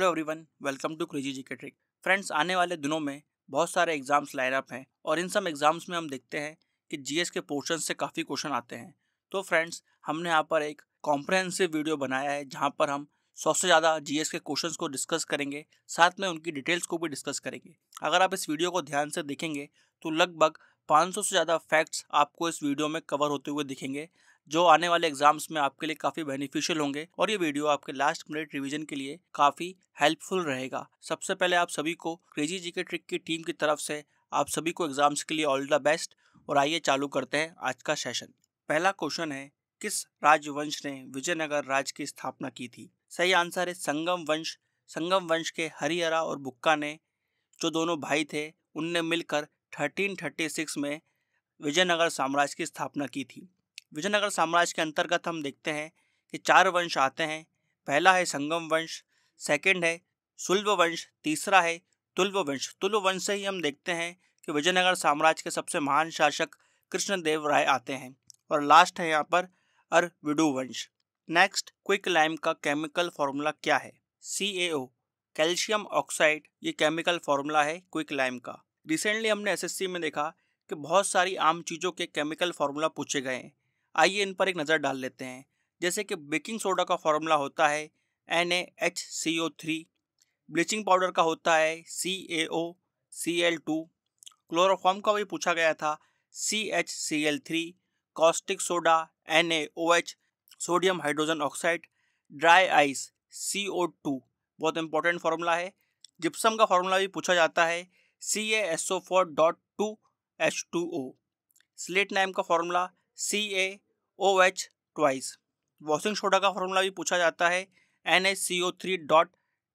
Hello everyone welcome to crazy G K trick friends आने वाले दिनों में बहुत सारे एग्ज़ाम्स लाइन अप हैं और इन सब एग्ज़ाम्स में हम देखते हैं कि जीएस के पोर्शन से काफ़ी क्वेश्चन आते हैं तो फ्रेंड्स हमने यहाँ पर एक कॉम्प्रहेंसिव वीडियो बनाया है जहाँ पर हम सौ से ज़्यादा जीएस के क्वेश्चन को डिस्कस करेंगे साथ में उनकी डिटेल्स को भी डिस्कस करेंगे अगर आप इस वीडियो को ध्यान से देखेंगे तो लगभग 500 से ज़्यादा फैक्ट्स आपको इस वीडियो में कवर होते हुए दिखेंगे जो आने वाले एग्जाम्स में आपके लिए काफ़ी बेनिफिशियल होंगे और ये वीडियो आपके लास्ट मिनट रिविजन के लिए काफ़ी हेल्पफुल रहेगा सबसे पहले आप सभी को क्रेजी जी के ट्रिक की टीम की तरफ से आप सभी को एग्जाम्स के लिए ऑल द बेस्ट और आइए चालू करते हैं आज का सेशन पहला क्वेश्चन है किस राजवंश ने विजयनगर राज्य की स्थापना की थी सही आंसर है संगम वंश संगम वंश के हरिहरा और बुक्का ने जो दोनों भाई थे उनने मिलकर 1336 में विजयनगर साम्राज्य की स्थापना की थी विजयनगर साम्राज्य के अंतर्गत हम देखते हैं कि चार वंश आते हैं पहला है संगम वंश सेकंड है सुल्व वंश तीसरा है तुल्व वंश तुल्व वंश से ही हम देखते हैं कि विजयनगर साम्राज्य के सबसे महान शासक कृष्णदेव राय आते हैं और लास्ट है यहाँ पर अरविडु वंश नेक्स्ट क्विक लाइम का केमिकल फार्मूला क्या है सी कैल्शियम ऑक्साइड ये केमिकल फार्मूला है क्विक लाइम का रिसेंटली हमने एसएससी में देखा कि बहुत सारी आम चीज़ों के केमिकल फार्मूला पूछे गए हैं आइए इन पर एक नज़र डाल लेते हैं जैसे कि बेकिंग सोडा का फॉर्मूला होता है N A H C O three bleaching powder का होता है C A O C L two chloroform का भी पूछा गया था C H C L three caustic soda N A O H sodium hydrogen oxide dry ice C O two बहुत important formula है जिप्सम का फार्मूला भी पूछा जाता है C A S O four dot two H two O slaked lime का formula C A O H twice washing soda का formula भी पूछा जाता है N H C O three dot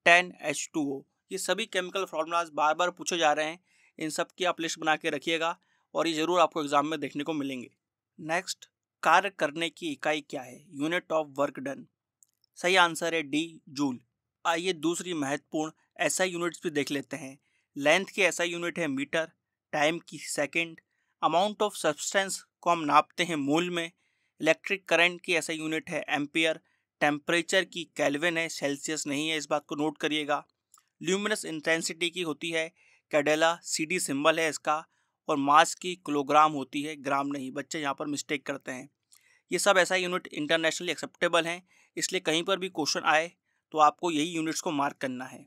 ten H two O ये सभी chemical formulas बार बार पूछे जा रहे हैं इन सब की आप लिस्ट बना के रखिएगा और ये ज़रूर आपको एग्जाम में देखने को मिलेंगे नेक्स्ट कार्य करने की इकाई क्या है यूनिट ऑफ वर्क डन सही आंसर है डी जूल आइए दूसरी महत्वपूर्ण ऐसा यूनिट्स भी देख लेते हैं लेंथ की ऐसा यूनिट है मीटर टाइम की सेकंड, अमाउंट ऑफ सब्सटेंस को हम नापते हैं मूल में इलेक्ट्रिक करंट की ऐसा यूनिट है एम्पियर टेम्परेचर की कैलविन है सेल्सियस नहीं है इस बात को नोट करिएगा ल्यूमिनस इंटेंसिटी की होती है कैडेला सीडी सिंबल है इसका और मास की किलोग्राम होती है ग्राम नहीं बच्चे यहाँ पर मिस्टेक करते हैं ये सब ऐसा यूनिट इंटरनेशनली एक्सेप्टेबल हैं इसलिए कहीं पर भी क्वेश्चन आए तो आपको यही यूनिट्स को मार्क करना है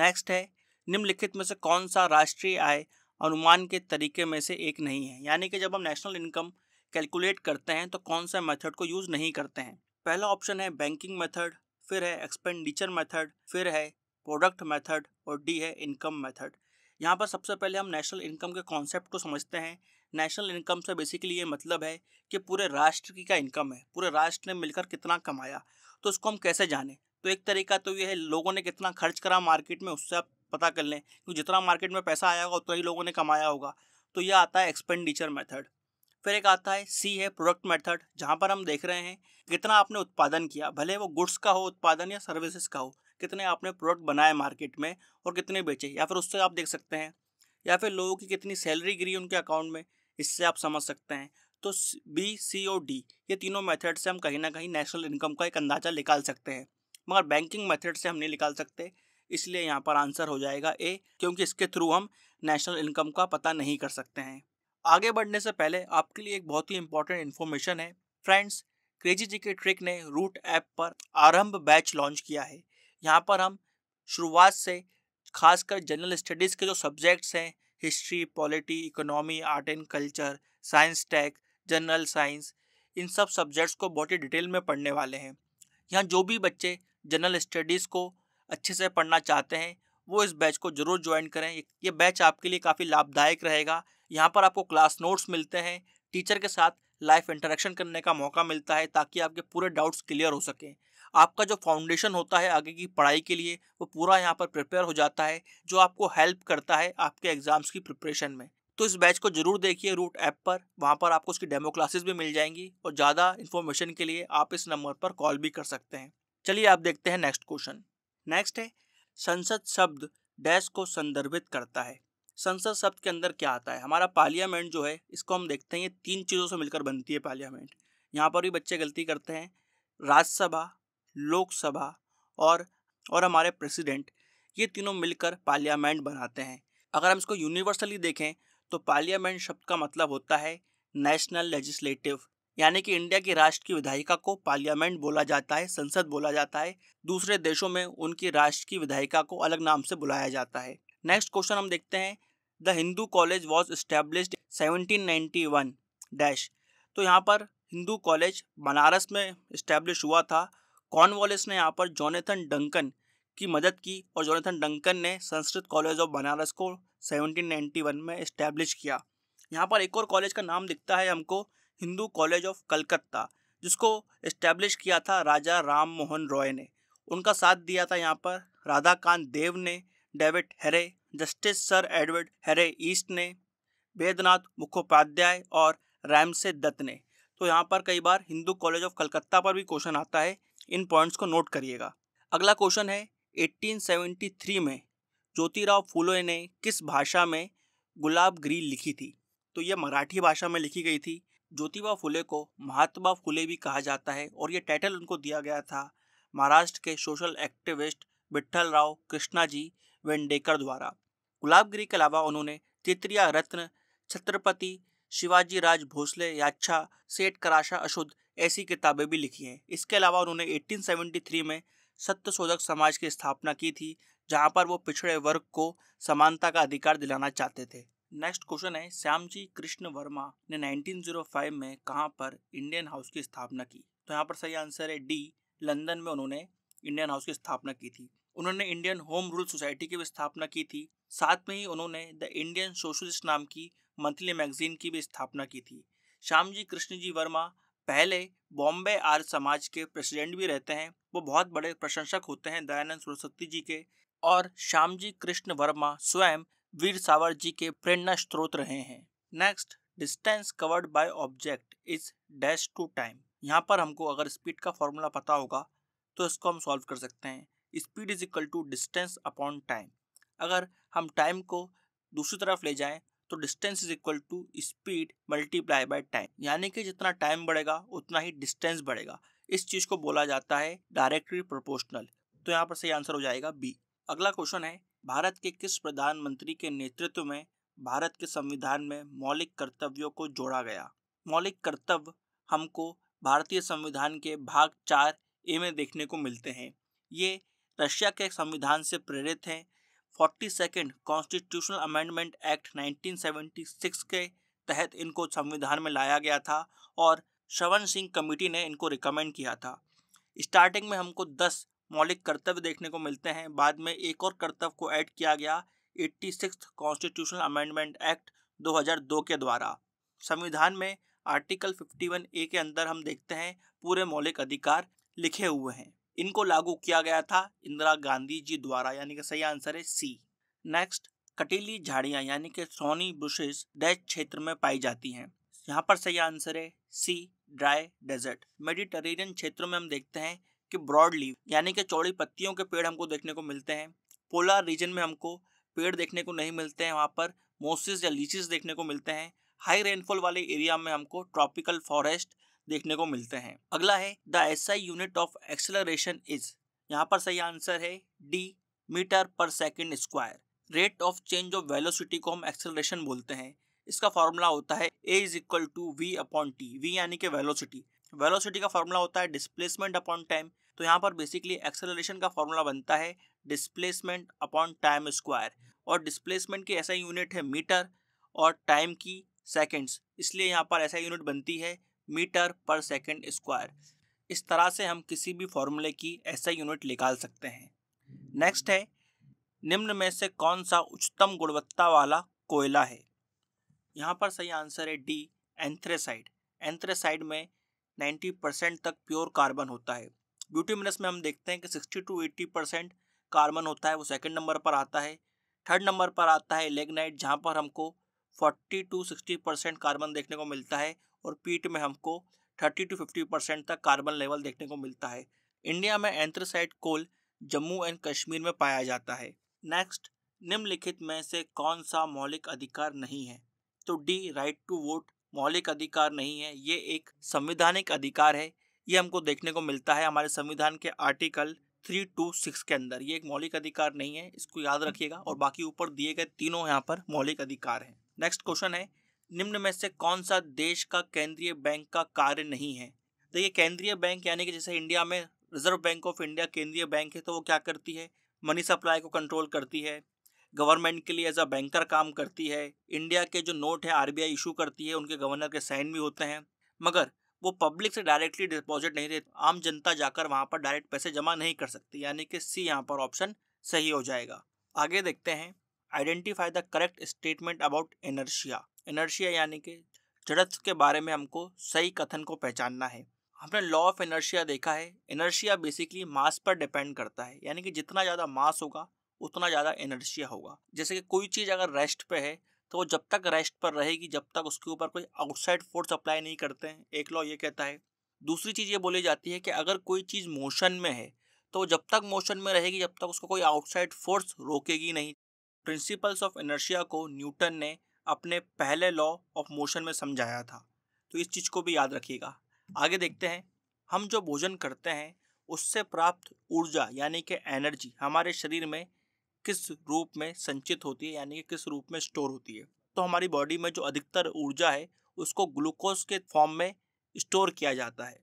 नेक्स्ट है निम्नलिखित में से कौन सा राष्ट्रीय आय अनुमान के तरीके में से एक नहीं है यानी कि जब हम नेशनल इनकम कैलकुलेट करते हैं तो कौन सा मेथड को यूज़ नहीं करते हैं पहला ऑप्शन है बैंकिंग मेथड फिर है एक्सपेंडिचर मेथड फिर है प्रोडक्ट मेथड और डी है इनकम मेथड यहाँ पर सबसे पहले हम नेशनल इनकम के कॉन्सेप्ट को समझते हैं नेशनल इनकम से बेसिकली ये मतलब है कि पूरे राष्ट्र की क्या इनकम है पूरे राष्ट्र ने मिलकर कितना कमाया तो उसको हम कैसे जाने तो एक तरीका तो ये है लोगों ने कितना खर्च करा मार्केट में उससे आप पता कर लें क्योंकि जितना मार्केट में पैसा आया होगा उतना ही लोगों ने कमाया होगा तो यह आता है एक्सपेंडिचर मेथड फिर एक आता है सी है प्रोडक्ट मेथड जहाँ पर हम देख रहे हैं कितना आपने उत्पादन किया भले वो गुड्स का हो उत्पादन या सर्विसेज का हो कितने आपने प्रोडक्ट बनाए मार्केट में और कितने बेचे या फिर उससे आप देख सकते हैं या फिर लोगों की कितनी सैलरी गिरी उनके अकाउंट में इससे आप समझ सकते हैं तो बी सी और डी ये तीनों मेथड से हम कहीं ना कहीं नेशनल इनकम का एक अंदाज़ा निकाल सकते हैं मगर बैंकिंग मेथड से हम नहीं निकाल सकते इसलिए यहाँ पर आंसर हो जाएगा ए क्योंकि इसके थ्रू हम नेशनल इनकम का पता नहीं कर सकते हैं आगे बढ़ने से पहले आपके लिए एक बहुत ही इंपॉर्टेंट इन्फॉर्मेशन है friends crazy G K trick ने रूट ऐप पर आरंभ बैच लॉन्च किया है यहाँ पर हम शुरुआत से खासकर जनरल स्टडीज़ के जो सब्जेक्ट्स हैं history polity economy art and culture science tech general science इन सब सब्जेक्ट्स को बहुत ही डिटेल में पढ़ने वाले हैं यहाँ जो भी बच्चे जनरल स्टडीज़ को अच्छे से पढ़ना चाहते हैं वो इस बैच को ज़रूर ज्वाइन करें ये बैच आपके लिए काफ़ी लाभदायक रहेगा यहाँ पर आपको क्लास नोट्स मिलते हैं टीचर के साथ लाइफ इंटरेक्शन करने का मौका मिलता है ताकि आपके पूरे डाउट्स क्लियर हो सकें आपका जो फाउंडेशन होता है आगे की पढ़ाई के लिए वो पूरा यहाँ पर प्रिपेयर हो जाता है जो आपको हेल्प करता है आपके एग्ज़ाम्स की प्रिपरेशन में तो इस बैच को जरूर देखिए रूट ऐप पर वहाँ पर आपको उसकी डेमो क्लासेस भी मिल जाएंगी और ज़्यादा इन्फॉर्मेशन के लिए आप इस नंबर पर कॉल भी कर सकते हैं चलिए आप देखते हैं नेक्स्ट क्वेश्चन नेक्स्ट है संसद शब्द डैश को संदर्भित करता है संसद शब्द के अंदर क्या आता है हमारा पार्लियामेंट जो है इसको हम देखते हैं ये तीन चीज़ों से मिलकर बनती है पार्लियामेंट यहाँ पर भी बच्चे गलती करते हैं राज्यसभा लोकसभा और और हमारे प्रेसिडेंट ये तीनों मिलकर पार्लियामेंट बनाते हैं अगर हम इसको यूनिवर्सली देखें तो पार्लियामेंट शब्द का मतलब होता है नेशनल लेजिस्लेटिव यानी कि इंडिया की राष्ट्र की विधायिका को पार्लियामेंट बोला जाता है संसद बोला जाता है दूसरे देशों में उनकी राष्ट्र की विधायिका को अलग नाम से बुलाया जाता है नेक्स्ट क्वेश्चन हम देखते हैं the Hindu college was establish seventeen one dash तो यहाँ पर हिंदू कॉलेज बनारस में इस्टेब्लिश हुआ था वॉलिस ने यहाँ पर जोनेथन डंकन की मदद की और जोनेथन डंकन ने संस्कृत कॉलेज ऑफ बनारस को 1791 में इस्टेब्लिश किया यहाँ पर एक और कॉलेज का नाम दिखता है हमको हिंदू कॉलेज ऑफ कलकत्ता जिसको इस्टेब्लिश किया था राजा राम मोहन रॉय ने उनका साथ दिया था यहाँ पर राधाकांत देव ने David Hare justice sir Edward Hare east ने वेदनाथ मुखोपाध्याय और रैमसे दत्त ने तो यहाँ पर कई बार हिंदू कॉलेज ऑफ कलकत्ता पर भी क्वेश्चन आता है इन पॉइंट्स को नोट करिएगा अगला क्वेश्चन है 1873 में ज्योतिराव फूले ने किस भाषा में गुलाब ग्रील लिखी थी तो यह मराठी भाषा में लिखी गई थी ज्योतिबा फुले को महात्मा फुले भी कहा जाता है और ये टाइटल उनको दिया गया था महाराष्ट्र के सोशल एक्टिविस्ट विट्ठल राव कृष्णा जी वेंडेकर द्वारा गुलाबगिरी के अलावा उन्होंने तित्रिया रत्न छत्रपति शिवाजी राज भोसले याच्छा सेठ कराशा अशुद्ध ऐसी किताबें भी लिखी हैं इसके अलावा उन्होंने 1873 में सत्य शोधक समाज की स्थापना की थी जहाँ पर वो पिछड़े वर्ग को समानता का अधिकार दिलाना चाहते थे नेक्स्ट क्वेश्चन है श्याम जी कृष्ण वर्मा ने 1905 में कहाँ पर इंडियन हाउस की स्थापना की तो यहाँ पर सही आंसर है डी लंदन में उन्होंने इंडियन हाउस की स्थापना की थी उन्होंने इंडियन होम रूल सोसाइटी की भी स्थापना की थी साथ में ही उन्होंने द इंडियन सोशलिस्ट नाम की मंथली मैगजीन की भी स्थापना की थी श्याम जी कृष्ण जी वर्मा पहले बॉम्बे आर्य समाज के प्रेसिडेंट भी रहते हैं वो बहुत बड़े प्रशंसक होते हैं दयानंद सरस्वती जी के और श्याम जी कृष्ण वर्मा स्वयं वीर सावर जी के प्रेरणा स्रोत रहे हैं next distance covered by object is dash to time यहाँ पर हमको अगर स्पीड का फॉर्मूला पता होगा तो इसको हम सॉल्व कर सकते हैं speed is equal to distance upon time अगर हम टाइम को दूसरी तरफ ले जाएं तो distance is equal to speed multiply by time यानी कि जितना टाइम बढ़ेगा उतना ही डिस्टेंस बढ़ेगा इस चीज़ को बोला जाता है डायरेक्टली प्रोपोर्शनल तो यहाँ पर सही आंसर हो जाएगा बी अगला क्वेश्चन है भारत के किस प्रधानमंत्री के नेतृत्व में भारत के संविधान में मौलिक कर्तव्यों को जोड़ा गया मौलिक कर्तव्य हमको भारतीय संविधान के भाग चार ए में देखने को मिलते हैं ये रशिया के संविधान से प्रेरित हैं forty second constitutional amendment act 1976 के तहत इनको संविधान में लाया गया था और श्रवण सिंह कमेटी ने इनको रिकमेंड किया था स्टार्टिंग में हमको दस मौलिक कर्तव्य देखने को मिलते हैं बाद में एक और कर्तव्य को ऐड किया गया eighty six constitutional amendment act 2002 के द्वारा संविधान में आर्टिकल 51 ए के अंदर हम देखते हैं पूरे मौलिक अधिकार लिखे हुए हैं इनको लागू किया गया था इंदिरा गांधी जी द्वारा यानी कि सही आंसर है सी नेक्स्ट कटीली झाड़ियाँ यानी कि सोनी बुशेस डैश क्षेत्र में पाई जाती हैं यहाँ पर सही आंसर है सी ड्राई डेजर्ट मेडिटेरेनियन क्षेत्रों में हम देखते हैं कि ब्रॉड लीव यानी कि चौड़ी पत्तियों के पेड़ हमको देखने को मिलते हैं पोलर रीजन में हमको पेड़ देखने को नहीं मिलते हैं वहाँ पर मोसिस या लीचिस देखने को मिलते हैं हाई रेनफॉल वाले एरिया में हमको ट्रॉपिकल फॉरेस्ट देखने को मिलते हैं अगला है the S unit of acceleration is यहाँ पर सही आंसर है D metre per second square rate of change of velocity को हम एक्सेलरेशन बोलते हैं इसका फॉर्मूला होता है a is equal to v upon t v यानी कि वेलोसिटी वेलोसिटी का फॉर्मूला होता है डिस्प्लेसमेंट अपॉन टाइम तो यहाँ पर बेसिकली एक्सेलरेशन का फॉर्मूला बनता है डिस्प्लेसमेंट अपॉन टाइम स्क्वायर और डिस्प्लेसमेंट की ऐसा यूनिट है मीटर और टाइम की सेकेंड्स इसलिए यहाँ पर ऐसा यूनिट बनती है मीटर पर सेकेंड स्क्वायर इस तरह से हम किसी भी फॉर्मूले की ऐसा यूनिट निकाल सकते हैं नेक्स्ट है निम्न में से कौन सा उच्चतम गुणवत्ता वाला कोयला है यहाँ पर सही आंसर है डी एंथ्रेसाइड एंथ्रेसाइड में नाइन्टी परसेंट तक प्योर कार्बन होता है ब्यूटी मिनस में हम देखते हैं कि sixty to eighty percent carbon होता है वो सेकंड नंबर पर आता है थर्ड नंबर पर आता है लेगनाइट जहाँ पर हमको forty to sixty percent carbon देखने को मिलता है और पीट में हमको थर्टी टू फिफ्टी परसेंट तक कार्बन लेवल देखने को मिलता है इंडिया में anthracite coal Jammu and Kashmir में पाया जाता है नेक्स्ट निम्नलिखित में से कौन सा मौलिक अधिकार नहीं है तो डी राइट टू वोट मौलिक अधिकार नहीं है ये एक संवैधानिक अधिकार है ये हमको देखने को मिलता है हमारे संविधान के आर्टिकल थ्री टू सिक्स के अंदर ये एक मौलिक अधिकार नहीं है इसको याद रखिएगा और बाकी ऊपर दिए गए तीनों यहाँ पर मौलिक अधिकार हैं नेक्स्ट क्वेश्चन है निम्न में से कौन सा देश का केंद्रीय बैंक का कार्य नहीं है तो ये केंद्रीय बैंक यानी कि जैसे इंडिया में रिजर्व बैंक ऑफ इंडिया केंद्रीय बैंक है तो वो क्या करती है मनी सप्लाई को कंट्रोल करती है गवर्नमेंट के लिए एज अ बैंकर काम करती है इंडिया के जो नोट है आरबीआई इशू करती है उनके गवर्नर के साइन भी होते हैं मगर वो पब्लिक से डायरेक्टली डिपॉजिट नहीं देते आम जनता जाकर वहाँ पर डायरेक्ट पैसे जमा नहीं कर सकती यानी कि सी यहाँ पर ऑप्शन सही हो जाएगा आगे देखते हैं identify the correct statement about inertia inertia यानी कि जड़त्व के बारे में हमको सही कथन को पहचानना है हमने लॉ ऑफ एनर्शिया देखा है एनर्शिया बेसिकली मास पर डिपेंड करता है यानी कि जितना ज़्यादा मास होगा उतना ज़्यादा एनर्जिया होगा जैसे कि कोई चीज़ अगर रेस्ट पे है तो वो जब तक रेस्ट पर रहेगी जब तक उसके ऊपर कोई आउटसाइड फोर्स अप्लाई नहीं करते हैं एक लॉ ये कहता है दूसरी चीज़ ये बोली जाती है कि अगर कोई चीज़ मोशन में है तो जब तक मोशन में रहेगी जब तक उसको कोई आउटसाइड फोर्स रोकेगी नहीं प्रिंसिपल्स ऑफ एनर्शिया को न्यूटन ने अपने पहले लॉ ऑफ मोशन में समझाया था तो इस चीज़ को भी याद रखिएगा आगे देखते हैं हम जो भोजन करते हैं उससे प्राप्त ऊर्जा यानी कि एनर्जी हमारे शरीर में किस रूप में संचित होती है यानी कि किस रूप में स्टोर होती है तो हमारी बॉडी में जो अधिकतर ऊर्जा है उसको ग्लूकोज के फॉर्म में स्टोर किया जाता है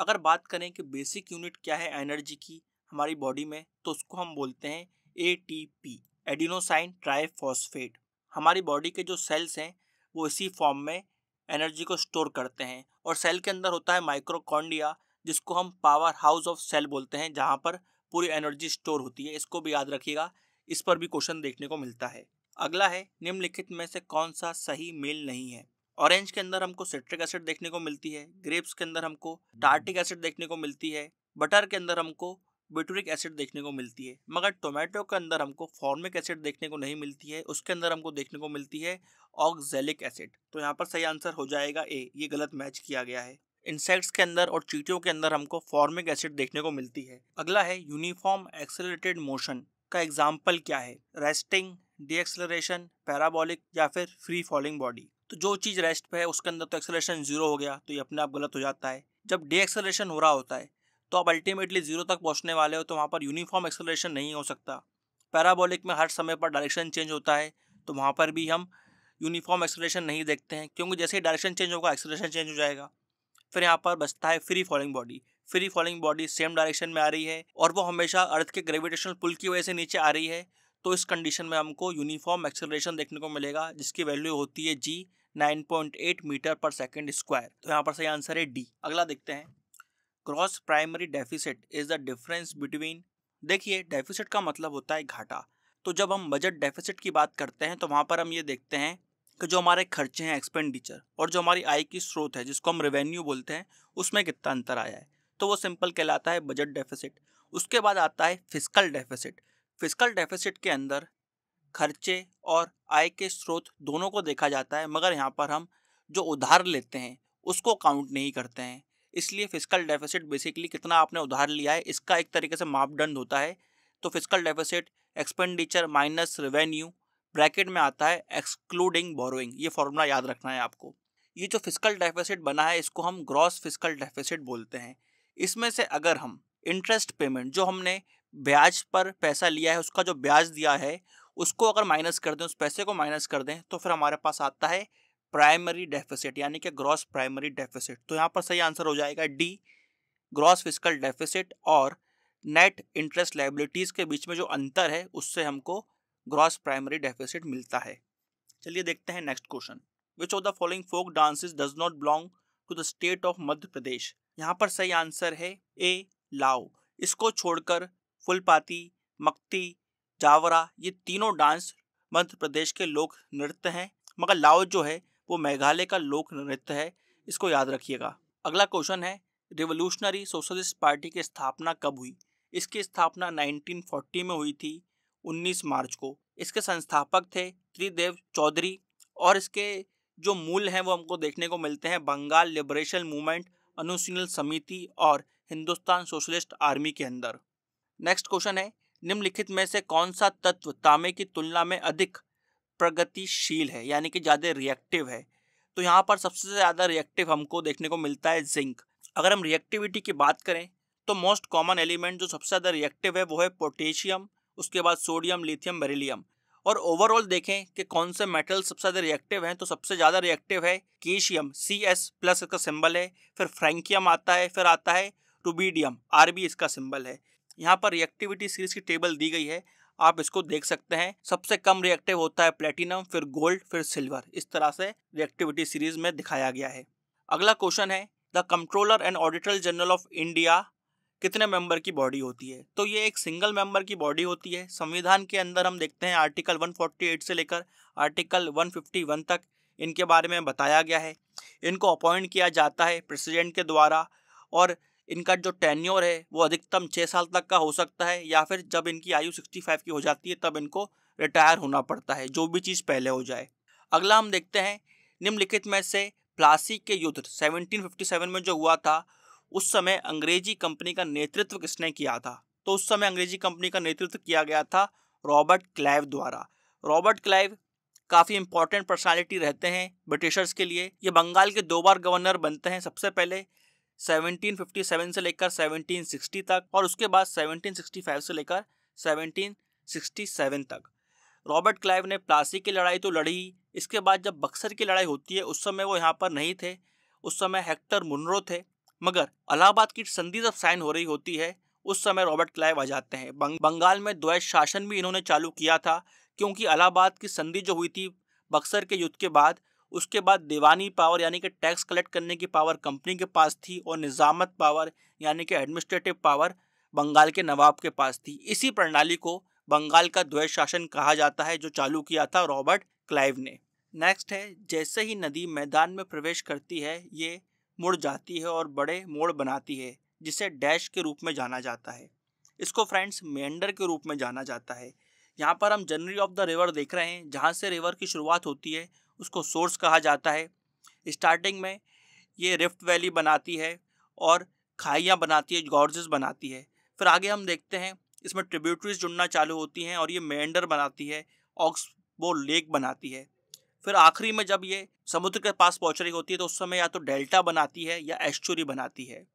अगर बात करें कि बेसिक यूनिट क्या है एनर्जी की हमारी बॉडी में तो उसको हम बोलते हैं A T P adenosine triphosphate हमारी बॉडी के जो सेल्स हैं वो इसी फॉर्म में एनर्जी को स्टोर करते हैं और सेल के अंदर होता है माइक्रोकॉन्डिया जिसको हम पावर हाउस ऑफ सेल बोलते हैं जहाँ पर पूरी एनर्जी स्टोर होती है इसको भी याद रखिएगा इस पर भी क्वेश्चन देखने को मिलता है अगला है निम्नलिखित में से कौन सा सही मेल नहीं है ऑरेंज के अंदर हमको सिट्रिक एसिड देखने को मिलती है ग्रेप्स के अंदर हमको हम्म। टार्टिक एसिड देखने को मिलती है बटर के अंदर हमको बेटूरिक एसिड देखने को मिलती है मगर टोमेटो के अंदर हमको फॉर्मिक एसिड देखने को नहीं मिलती है उसके अंदर हमको देखने को मिलती है ऑक्जेलिक एसिड तो यहाँ पर सही आंसर हो जाएगा ए ये गलत मैच किया गया है इंसेक्ट्स के अंदर और चीटियों के अंदर हमको फॉर्मिक एसिड देखने को मिलती है अगला है यूनिफॉर्म एक्सेलरेटेड मोशन का एग्जाम्पल क्या है रेस्टिंग डी एक्सलरेशन पैराबॉलिक या फिर फ्री फॉलिंग बॉडी तो जो चीज़ रेस्ट पे है उसके अंदर तो एक्सलेशन जीरो हो गया तो ये अपने आप गलत हो जाता है जब डी एक्सलेशन हो रहा होता है तो आप अल्टीमेटली जीरो तक पहुंचने वाले हो तो वहाँ पर यूनिफॉर्म एक्सलेशन नहीं हो सकता पैराबॉलिक में हर समय पर डायरेक्शन चेंज होता है तो वहाँ पर भी हम यूनिफॉर्म एक्सलेशन नहीं देखते हैं क्योंकि जैसे ही डायरेक्शन चेंज होगा एक्सलेशन चेंज हो जाएगा फिर यहाँ पर बचता है free falling body free falling body same direction में आ रही है और वो हमेशा अर्थ के ग्रेविटेशनल पुल की वजह से नीचे आ रही है तो इस कंडीशन में हमको यूनिफॉर्म एक्सेलरेशन देखने को मिलेगा जिसकी वैल्यू होती है g 9.8 metre per second square तो यहाँ पर सही आंसर है डी अगला देखते हैं cross primary deficit is the difference between देखिए डेफिसिट का मतलब होता है घाटा तो जब हम बजट डेफिसिट की बात करते हैं तो वहाँ पर हम ये देखते हैं कि जो हमारे खर्चे हैं एक्सपेंडिचर और जो हमारी आय की स्रोत है जिसको हम रेवेन्यू बोलते हैं उसमें कितना अंतर आया है तो वो सिंपल कहलाता है बजट डेफिसिट उसके बाद आता है फिजिकल डेफिसिट फिजिकल डेफिसिट के अंदर खर्चे और आय के स्रोत दोनों को देखा जाता है मगर यहाँ पर हम जो उधार लेते हैं उसको काउंट नहीं करते हैं इसलिए फिजिकल डेफिसिट बेसिकली कितना आपने उधार लिया है इसका एक तरीके से मापदंड होता है तो physical deficit expenditure minus revenue bracket में आता है एक्सक्लूडिंग बोरोइंग ये फॉर्मूला याद रखना है आपको ये जो फिजिकल डेफिसिट बना है इसको हम ग्रॉस फिजिकल डेफिसिट बोलते हैं इसमें से अगर हम इंटरेस्ट पेमेंट जो हमने ब्याज पर पैसा लिया है उसका जो ब्याज दिया है उसको अगर माइनस कर दें उस पैसे को माइनस कर दें तो फिर हमारे पास आता है प्राइमरी डेफिसिट यानी कि ग्रॉस प्राइमरी डेफिसिट तो यहाँ पर सही आंसर हो जाएगा डी ग्रॉस फिजिकल डेफिसिट और नेट इंटरेस्ट लाइबिलिटीज़ के बीच में जो अंतर है उससे हमको ग्रॉस प्राइमरी डेफिसिट मिलता है चलिए देखते हैं next question which of the following folk dances does not belong to the state of Madhya Pradesh यहाँ पर सही आंसर है ए लाओ इसको छोड़कर फुलपाती मक्ती जावरा ये तीनों डांस मध्य प्रदेश के लोक नृत्य हैं मगर लाओ जो है वो मेघालय का लोक नृत्य है इसको याद रखिएगा अगला क्वेश्चन है रिवोल्यूशनरी सोशलिस्ट पार्टी की स्थापना कब हुई इसकी स्थापना 1940 में हुई थी 19 मार्च को इसके संस्थापक थे त्रिदेव चौधरी और इसके जो मूल हैं वो हमको देखने को मिलते हैं बंगाल लिबरेशन मूवमेंट अनुशील समिति और हिंदुस्तान सोशलिस्ट आर्मी के अंदर नेक्स्ट क्वेश्चन है निम्नलिखित में से कौन सा तत्व तांबे की तुलना में अधिक प्रगतिशील है यानी कि ज़्यादा रिएक्टिव है तो यहाँ पर सबसे ज़्यादा रिएक्टिव हमको देखने को मिलता है जिंक अगर हम रिएक्टिविटी की बात करें तो मोस्ट कॉमन एलिमेंट जो सबसे ज़्यादा रिएक्टिव है वो है पोटेशियम उसके बाद सोडियम लिथियम बेरिलियम और ओवरऑल देखें कि कौन से मेटल सबसे ज़्यादा रिएक्टिव हैं तो सबसे ज़्यादा रिएक्टिव है केशियम सी एस प्लस इसका सिंबल है फिर फ्रेंकियम आता है फिर आता है रूबीडियम आर बी इसका सिंबल है यहाँ पर रिएक्टिविटी सीरीज की टेबल दी गई है आप इसको देख सकते हैं सबसे कम रिएक्टिव होता है प्लेटिनम फिर गोल्ड फिर सिल्वर इस तरह से रिएक्टिविटी सीरीज में दिखाया गया है अगला क्वेश्चन है the controller and auditor general of India कितने मेंबर की बॉडी होती है तो ये एक सिंगल मेंबर की बॉडी होती है संविधान के अंदर हम देखते हैं आर्टिकल 148 से लेकर आर्टिकल 151 तक इनके बारे में बताया गया है इनको अपॉइंट किया जाता है प्रेसिडेंट के द्वारा और इनका जो टेन्योर है वो अधिकतम छः साल तक का हो सकता है या फिर जब इनकी आयु सिक्सटी फाइव की हो जाती है तब इनको रिटायर होना पड़ता है जो भी चीज़ पहले हो जाए अगला हम देखते हैं निम्नलिखित में से प्लासी के युद्ध 1757 में जो हुआ था उस समय अंग्रेजी कंपनी का नेतृत्व किसने किया था तो उस समय अंग्रेजी कंपनी का नेतृत्व किया गया था रॉबर्ट क्लाइव द्वारा रॉबर्ट क्लाइव काफ़ी इंपॉर्टेंट पर्सनालिटी रहते हैं ब्रिटिशर्स के लिए ये बंगाल के दो बार गवर्नर बनते हैं सबसे पहले 1757 से लेकर 1760 तक और उसके बाद 1765 से लेकर 1767 तक रॉबर्ट क्लाइव ने प्लासी की लड़ाई तो लड़ी इसके बाद जब बक्सर की लड़ाई होती है उस समय वो यहाँ पर नहीं थे उस समय हेक्टर मुनरो थे मगर अलाहाबाद की संधि जब साइन हो रही होती है उस समय रॉबर्ट क्लाइव आ जाते हैं बंग, बंगाल में द्वैत शासन भी इन्होंने चालू किया था क्योंकि अलाहाबाद की संधि जो हुई थी बक्सर के युद्ध के बाद उसके बाद दीवानी पावर यानी कि टैक्स कलेक्ट करने की पावर कंपनी के पास थी और निज़ामत पावर यानी कि एडमिनिस्ट्रेटिव पावर बंगाल के नवाब के पास थी इसी प्रणाली को बंगाल का द्वैत शासन कहा जाता है जो चालू किया था रॉबर्ट क्लाइव ने नेक्स्ट है जैसे ही नदी मैदान में प्रवेश करती है ये मुड़ जाती है और बड़े मोड़ बनाती है जिसे डैश के रूप में जाना जाता है इसको फ्रेंड्स मेंडर के रूप में जाना जाता है यहाँ पर हम जनरी ऑफ द रिवर देख रहे हैं जहाँ से रिवर की शुरुआत होती है उसको सोर्स कहा जाता है स्टार्टिंग में ये रिफ्ट वैली बनाती है और खाइयाँ बनाती है गॉर्जेस बनाती है फिर आगे हम देखते हैं इसमें ट्रिब्यूटरीज जुड़ना चालू होती हैं और ये मेंडर बनाती है ऑक्सबो लेक बनाती है फिर आखिरी में जब ये समुद्र के पास पहुंच रही होती है तो उस समय या तो डेल्टा बनाती है या एश्चुरी बनाती है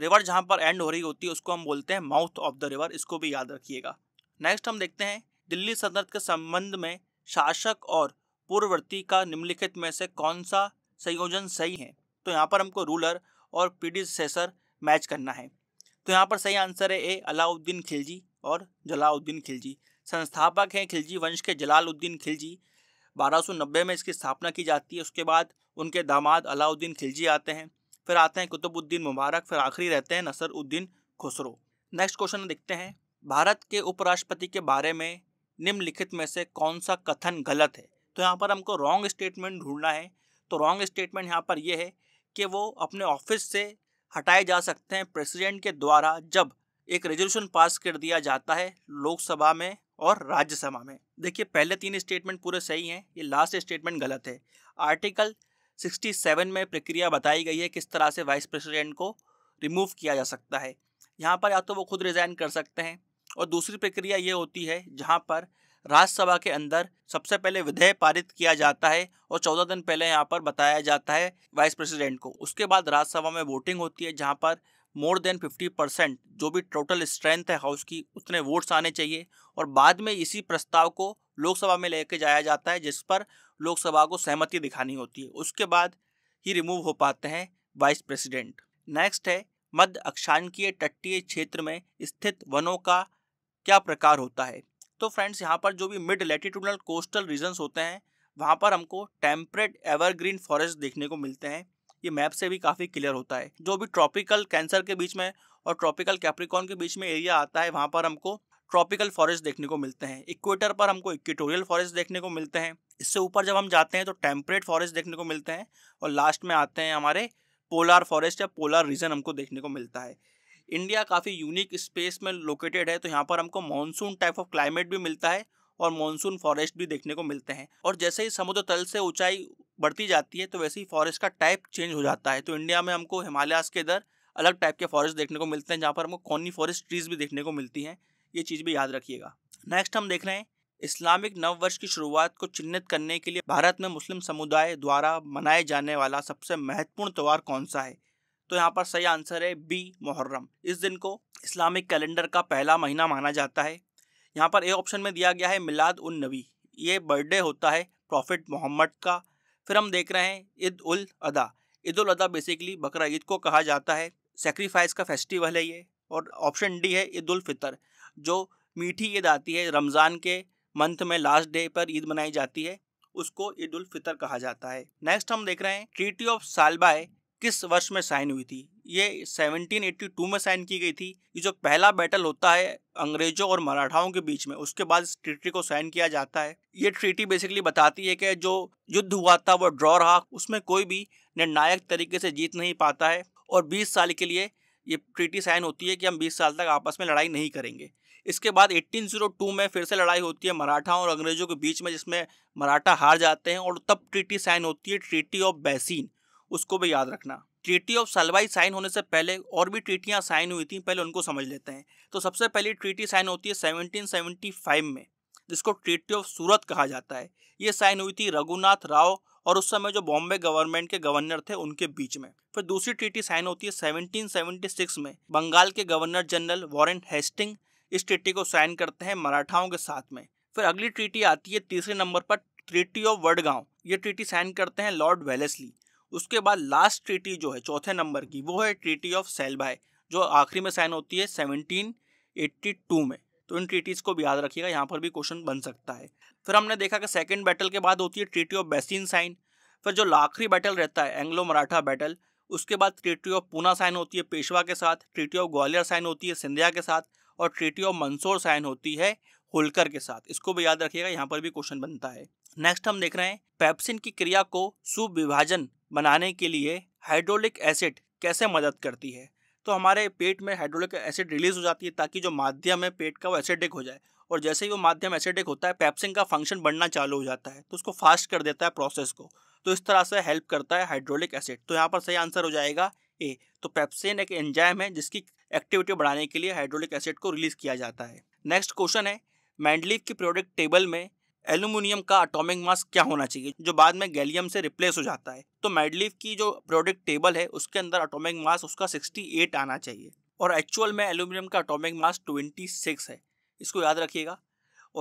रिवर जहाँ पर एंड हो रही होती है उसको हम बोलते हैं माउथ ऑफ द रिवर इसको भी याद रखिएगा नेक्स्ट हम देखते हैं दिल्ली सल्तनत के संबंध में शासक और पूर्ववर्ती का निम्नलिखित में से कौन सा संयोजन सही है तो यहाँ पर हमको रूलर और सेसर मैच करना है तो यहाँ पर सही आंसर है ए अलाउद्दीन खिलजी और जलाउद्दीन खिलजी संस्थापक हैं खिलजी वंश के जलालुद्दीन खिलजी 1290 में इसकी स्थापना की जाती है उसके बाद उनके दामाद अलाउद्दीन खिलजी आते हैं फिर आते हैं कुतुबुद्दीन मुबारक फिर आखिरी रहते हैं नसर उद्दीन खुसरो नेक्स्ट क्वेश्चन देखते हैं भारत के उपराष्ट्रपति के बारे में निम्नलिखित में से कौन सा कथन गलत है तो यहाँ पर हमको रॉन्ग स्टेटमेंट ढूंढना है तो रॉन्ग स्टेटमेंट यहाँ पर यह है कि वो अपने ऑफिस से हटाए जा सकते हैं प्रेसिडेंट के द्वारा जब एक रेजोल्यूशन पास कर दिया जाता है लोकसभा में और राज्यसभा में देखिए पहले तीन स्टेटमेंट पूरे सही हैं ये लास्ट स्टेटमेंट गलत है आर्टिकल 67 में प्रक्रिया बताई गई है किस तरह से वाइस प्रेसिडेंट को रिमूव किया जा सकता है यहाँ पर या तो वो खुद रिज़ाइन कर सकते हैं और दूसरी प्रक्रिया ये होती है जहाँ पर राज्यसभा के अंदर सबसे पहले विधेय पारित किया जाता है और चौदह दिन पहले यहाँ पर बताया जाता है वाइस प्रेसिडेंट को उसके बाद राज्यसभा में वोटिंग होती है जहाँ पर मोर देन फिफ्टी परसेंट जो भी टोटल स्ट्रेंथ है हाउस की उतने वोट्स आने चाहिए और बाद में इसी प्रस्ताव को लोकसभा में लेके जाया जाता है जिस पर लोकसभा को सहमति दिखानी होती है उसके बाद ही रिमूव हो पाते हैं वाइस प्रेसिडेंट नेक्स्ट है मध्य अक्षांकीय तटीय क्षेत्र में स्थित वनों का क्या प्रकार होता है तो फ्रेंड्स यहाँ पर जो भी मिड लेटिट्यूडल कोस्टल रीजन्स होते हैं वहाँ पर हमको टेम्परेट एवरग्रीन फॉरेस्ट देखने को मिलते हैं ये मैप से भी काफ़ी क्लियर होता है जो भी ट्रॉपिकल कैंसर के बीच में और ट्रॉपिकल कैप्रिकॉन के बीच में एरिया आता है वहाँ पर हमको ट्रॉपिकल फॉरेस्ट देखने को मिलते हैं इक्वेटर पर हमको इक्वेटोरियल फॉरेस्ट देखने को मिलते हैं इससे ऊपर जब हम जाते हैं तो टेम्परेट फॉरेस्ट देखने को मिलते हैं और लास्ट में आते हैं हमारे पोलार फॉरेस्ट या पोलार रीजन हमको देखने को मिलता है इंडिया काफ़ी यूनिक स्पेस में लोकेटेड है तो यहाँ पर हमको मानसून टाइप ऑफ क्लाइमेट भी मिलता है और मानसून फॉरेस्ट भी देखने को मिलते हैं और जैसे ही समुद्र तल से ऊंचाई बढ़ती जाती है तो वैसे ही फॉरेस्ट का टाइप चेंज हो जाता है तो इंडिया में हमको हिमालयास के इधर अलग टाइप के फॉरेस्ट देखने को मिलते हैं जहाँ पर हमको कॉनी फॉरेस्ट ट्रीज भी देखने को मिलती हैं ये चीज़ भी याद रखिएगा नेक्स्ट हम देख रहे हैं इस्लामिक नववर्ष की शुरुआत को चिन्हित करने के लिए भारत में मुस्लिम समुदाय द्वारा मनाए जाने वाला सबसे महत्वपूर्ण त्यौहार कौन सा है तो यहाँ पर सही आंसर है बी मुहर्रम इस दिन को इस्लामिक कैलेंडर का पहला महीना माना जाता है यहाँ पर ए ऑप्शन में दिया गया है मिलाद उन नबी ये बर्थडे होता है प्रॉफिट मोहम्मद का फिर हम देख रहे हैं ईद उल अदा ईद उल अदा बेसिकली बकरा ईद को कहा जाता है सेक्रीफाइस का फेस्टिवल है ये और ऑप्शन डी है ईद उल फितर जो मीठी ईद आती है रमज़ान के मंथ में लास्ट डे पर ईद मनाई जाती है उसको ईद उल फितर कहा जाता है नेक्स्ट हम देख रहे हैं ट्रीटी ऑफ सालबाए किस वर्ष में साइन हुई थी ये 1782 में साइन की गई थी ये जो पहला बैटल होता है अंग्रेजों और मराठाओं के बीच में उसके बाद इस ट्रीटी को साइन किया जाता है ये ट्रीटी बेसिकली बताती है कि जो युद्ध हुआ था वो ड्रॉ रहा उसमें कोई भी निर्णायक तरीके से जीत नहीं पाता है और बीस साल के लिए ये ट्रीटी साइन होती है कि हम बीस साल तक आपस में लड़ाई नहीं करेंगे इसके बाद 1802 में फिर से लड़ाई होती है मराठा और अंग्रेजों के बीच में जिसमें मराठा हार जाते हैं और तब ट्रीटी साइन होती है ट्रीटी ऑफ बैसिन उसको भी याद रखना ट्रीटी ऑफ सलवाई साइन होने से पहले और भी ट्रीटियाँ साइन हुई थी पहले उनको समझ लेते हैं तो सबसे पहली ट्रीटी साइन होती है फाइव में जिसको ट्रीटी ऑफ सूरत कहा जाता है ये साइन हुई थी रघुनाथ राव और उस समय जो बॉम्बे गवर्नमेंट के गवर्नर थे उनके बीच में फिर दूसरी ट्रीटी साइन होती है 1776 में बंगाल के गवर्नर जनरल वॉरेन हेस्टिंग इस ट्रीटी को साइन करते हैं मराठाओं के साथ में फिर अगली ट्रीटी आती है तीसरे नंबर पर ट्रीटी ऑफ वडगांव ये ट्रीटी साइन करते हैं लॉर्ड वेलेसली उसके बाद लास्ट ट्रीटी जो है चौथे नंबर की वो है ट्रीटी ऑफ सेलबाय जो आखिरी में साइन होती है सेवनटीन एट्टी टू में तो इन ट्रीटीज़ को भी याद रखिएगा यहाँ पर भी क्वेश्चन बन सकता है फिर हमने देखा कि सेकेंड बैटल के बाद होती है ट्रीटी ऑफ बेसिन साइन फिर जो आखिरी बैटल रहता है एंग्लो मराठा बैटल उसके बाद ट्रीटी ऑफ पूना साइन होती है पेशवा के साथ ट्रीटी ऑफ ग्वालियर साइन होती है सिंधिया के साथ और ट्रीटी ऑफ मंदसौर साइन होती है होलकर के साथ इसको भी याद रखिएगा यहाँ पर भी क्वेश्चन बनता है नेक्स्ट हम देख रहे हैं पेप्सिन की क्रिया को सुविभाजन बनाने के लिए हाइड्रोलिक एसिड कैसे मदद करती है तो हमारे पेट में हाइड्रोलिक एसिड रिलीज हो जाती है ताकि जो माध्यम है पेट का वो एसिडिक हो जाए और जैसे ही वो माध्यम एसिडिक होता है पैप्सिन का फंक्शन बढ़ना चालू हो जाता है तो उसको फास्ट कर देता है प्रोसेस को तो इस तरह से हेल्प करता है हाइड्रोलिक एसिड तो यहाँ पर सही आंसर हो जाएगा ए तो पैप्सिन एक एंजाइम है जिसकी एक्टिविटी बढ़ाने के लिए हाइड्रोलिक एसिड को रिलीज किया जाता है नेक्स्ट क्वेश्चन है मैंडलीव की प्रोडक्ट टेबल में एल्यूमिनियम का अटोमिक मास क्या होना चाहिए जो बाद में गैलियम से रिप्लेस हो जाता है तो मेडलिफ की जो प्रोडक्ट टेबल है उसके अंदर अटोमिक मास उसका 68 आना चाहिए और एक्चुअल में एल्यूमिनियम का अटोमिक मास 26 है इसको याद रखिएगा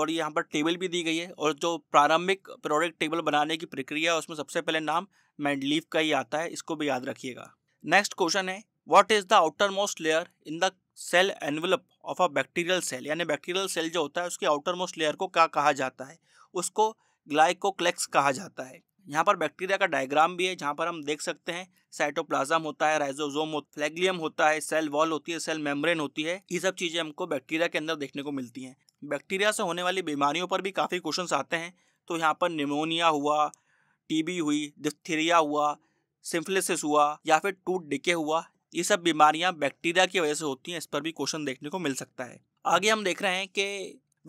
और यहाँ पर टेबल भी दी गई है और जो प्रारंभिक प्रोडक्ट टेबल बनाने की प्रक्रिया है उसमें सबसे पहले नाम मेडलीफ का ही आता है इसको भी याद रखिएगा नेक्स्ट क्वेश्चन है what is the outermost layer in the cell envelope of a bacterial cell यानी बैक्टीरियल सेल जो होता है उसके आउटर मोस्ट लेयर को क्या कहा जाता है उसको ग्लाइकोक्लेक्स कहा जाता है यहाँ पर बैक्टीरिया का डायग्राम भी है जहाँ पर हम देख सकते हैं साइटोप्लाज्म होता है राइजोजोम होता फ्लैगलियम होता है सेल वॉल होती है सेल मेम्ब्रेन होती है ये सब चीज़ें हमको बैक्टीरिया के अंदर देखने को मिलती हैं बैक्टीरिया से होने वाली बीमारियों पर भी काफ़ी क्वेश्चन आते हैं तो यहाँ पर निमोनिया हुआ टीबी हुई डिप्थीरिया हुआ सिम्फलिसिस हुआ या फिर टूट डिके हुआ ये सब बीमारियां बैक्टीरिया की वजह से होती हैं इस पर भी क्वेश्चन देखने को मिल सकता है आगे हम देख रहे हैं कि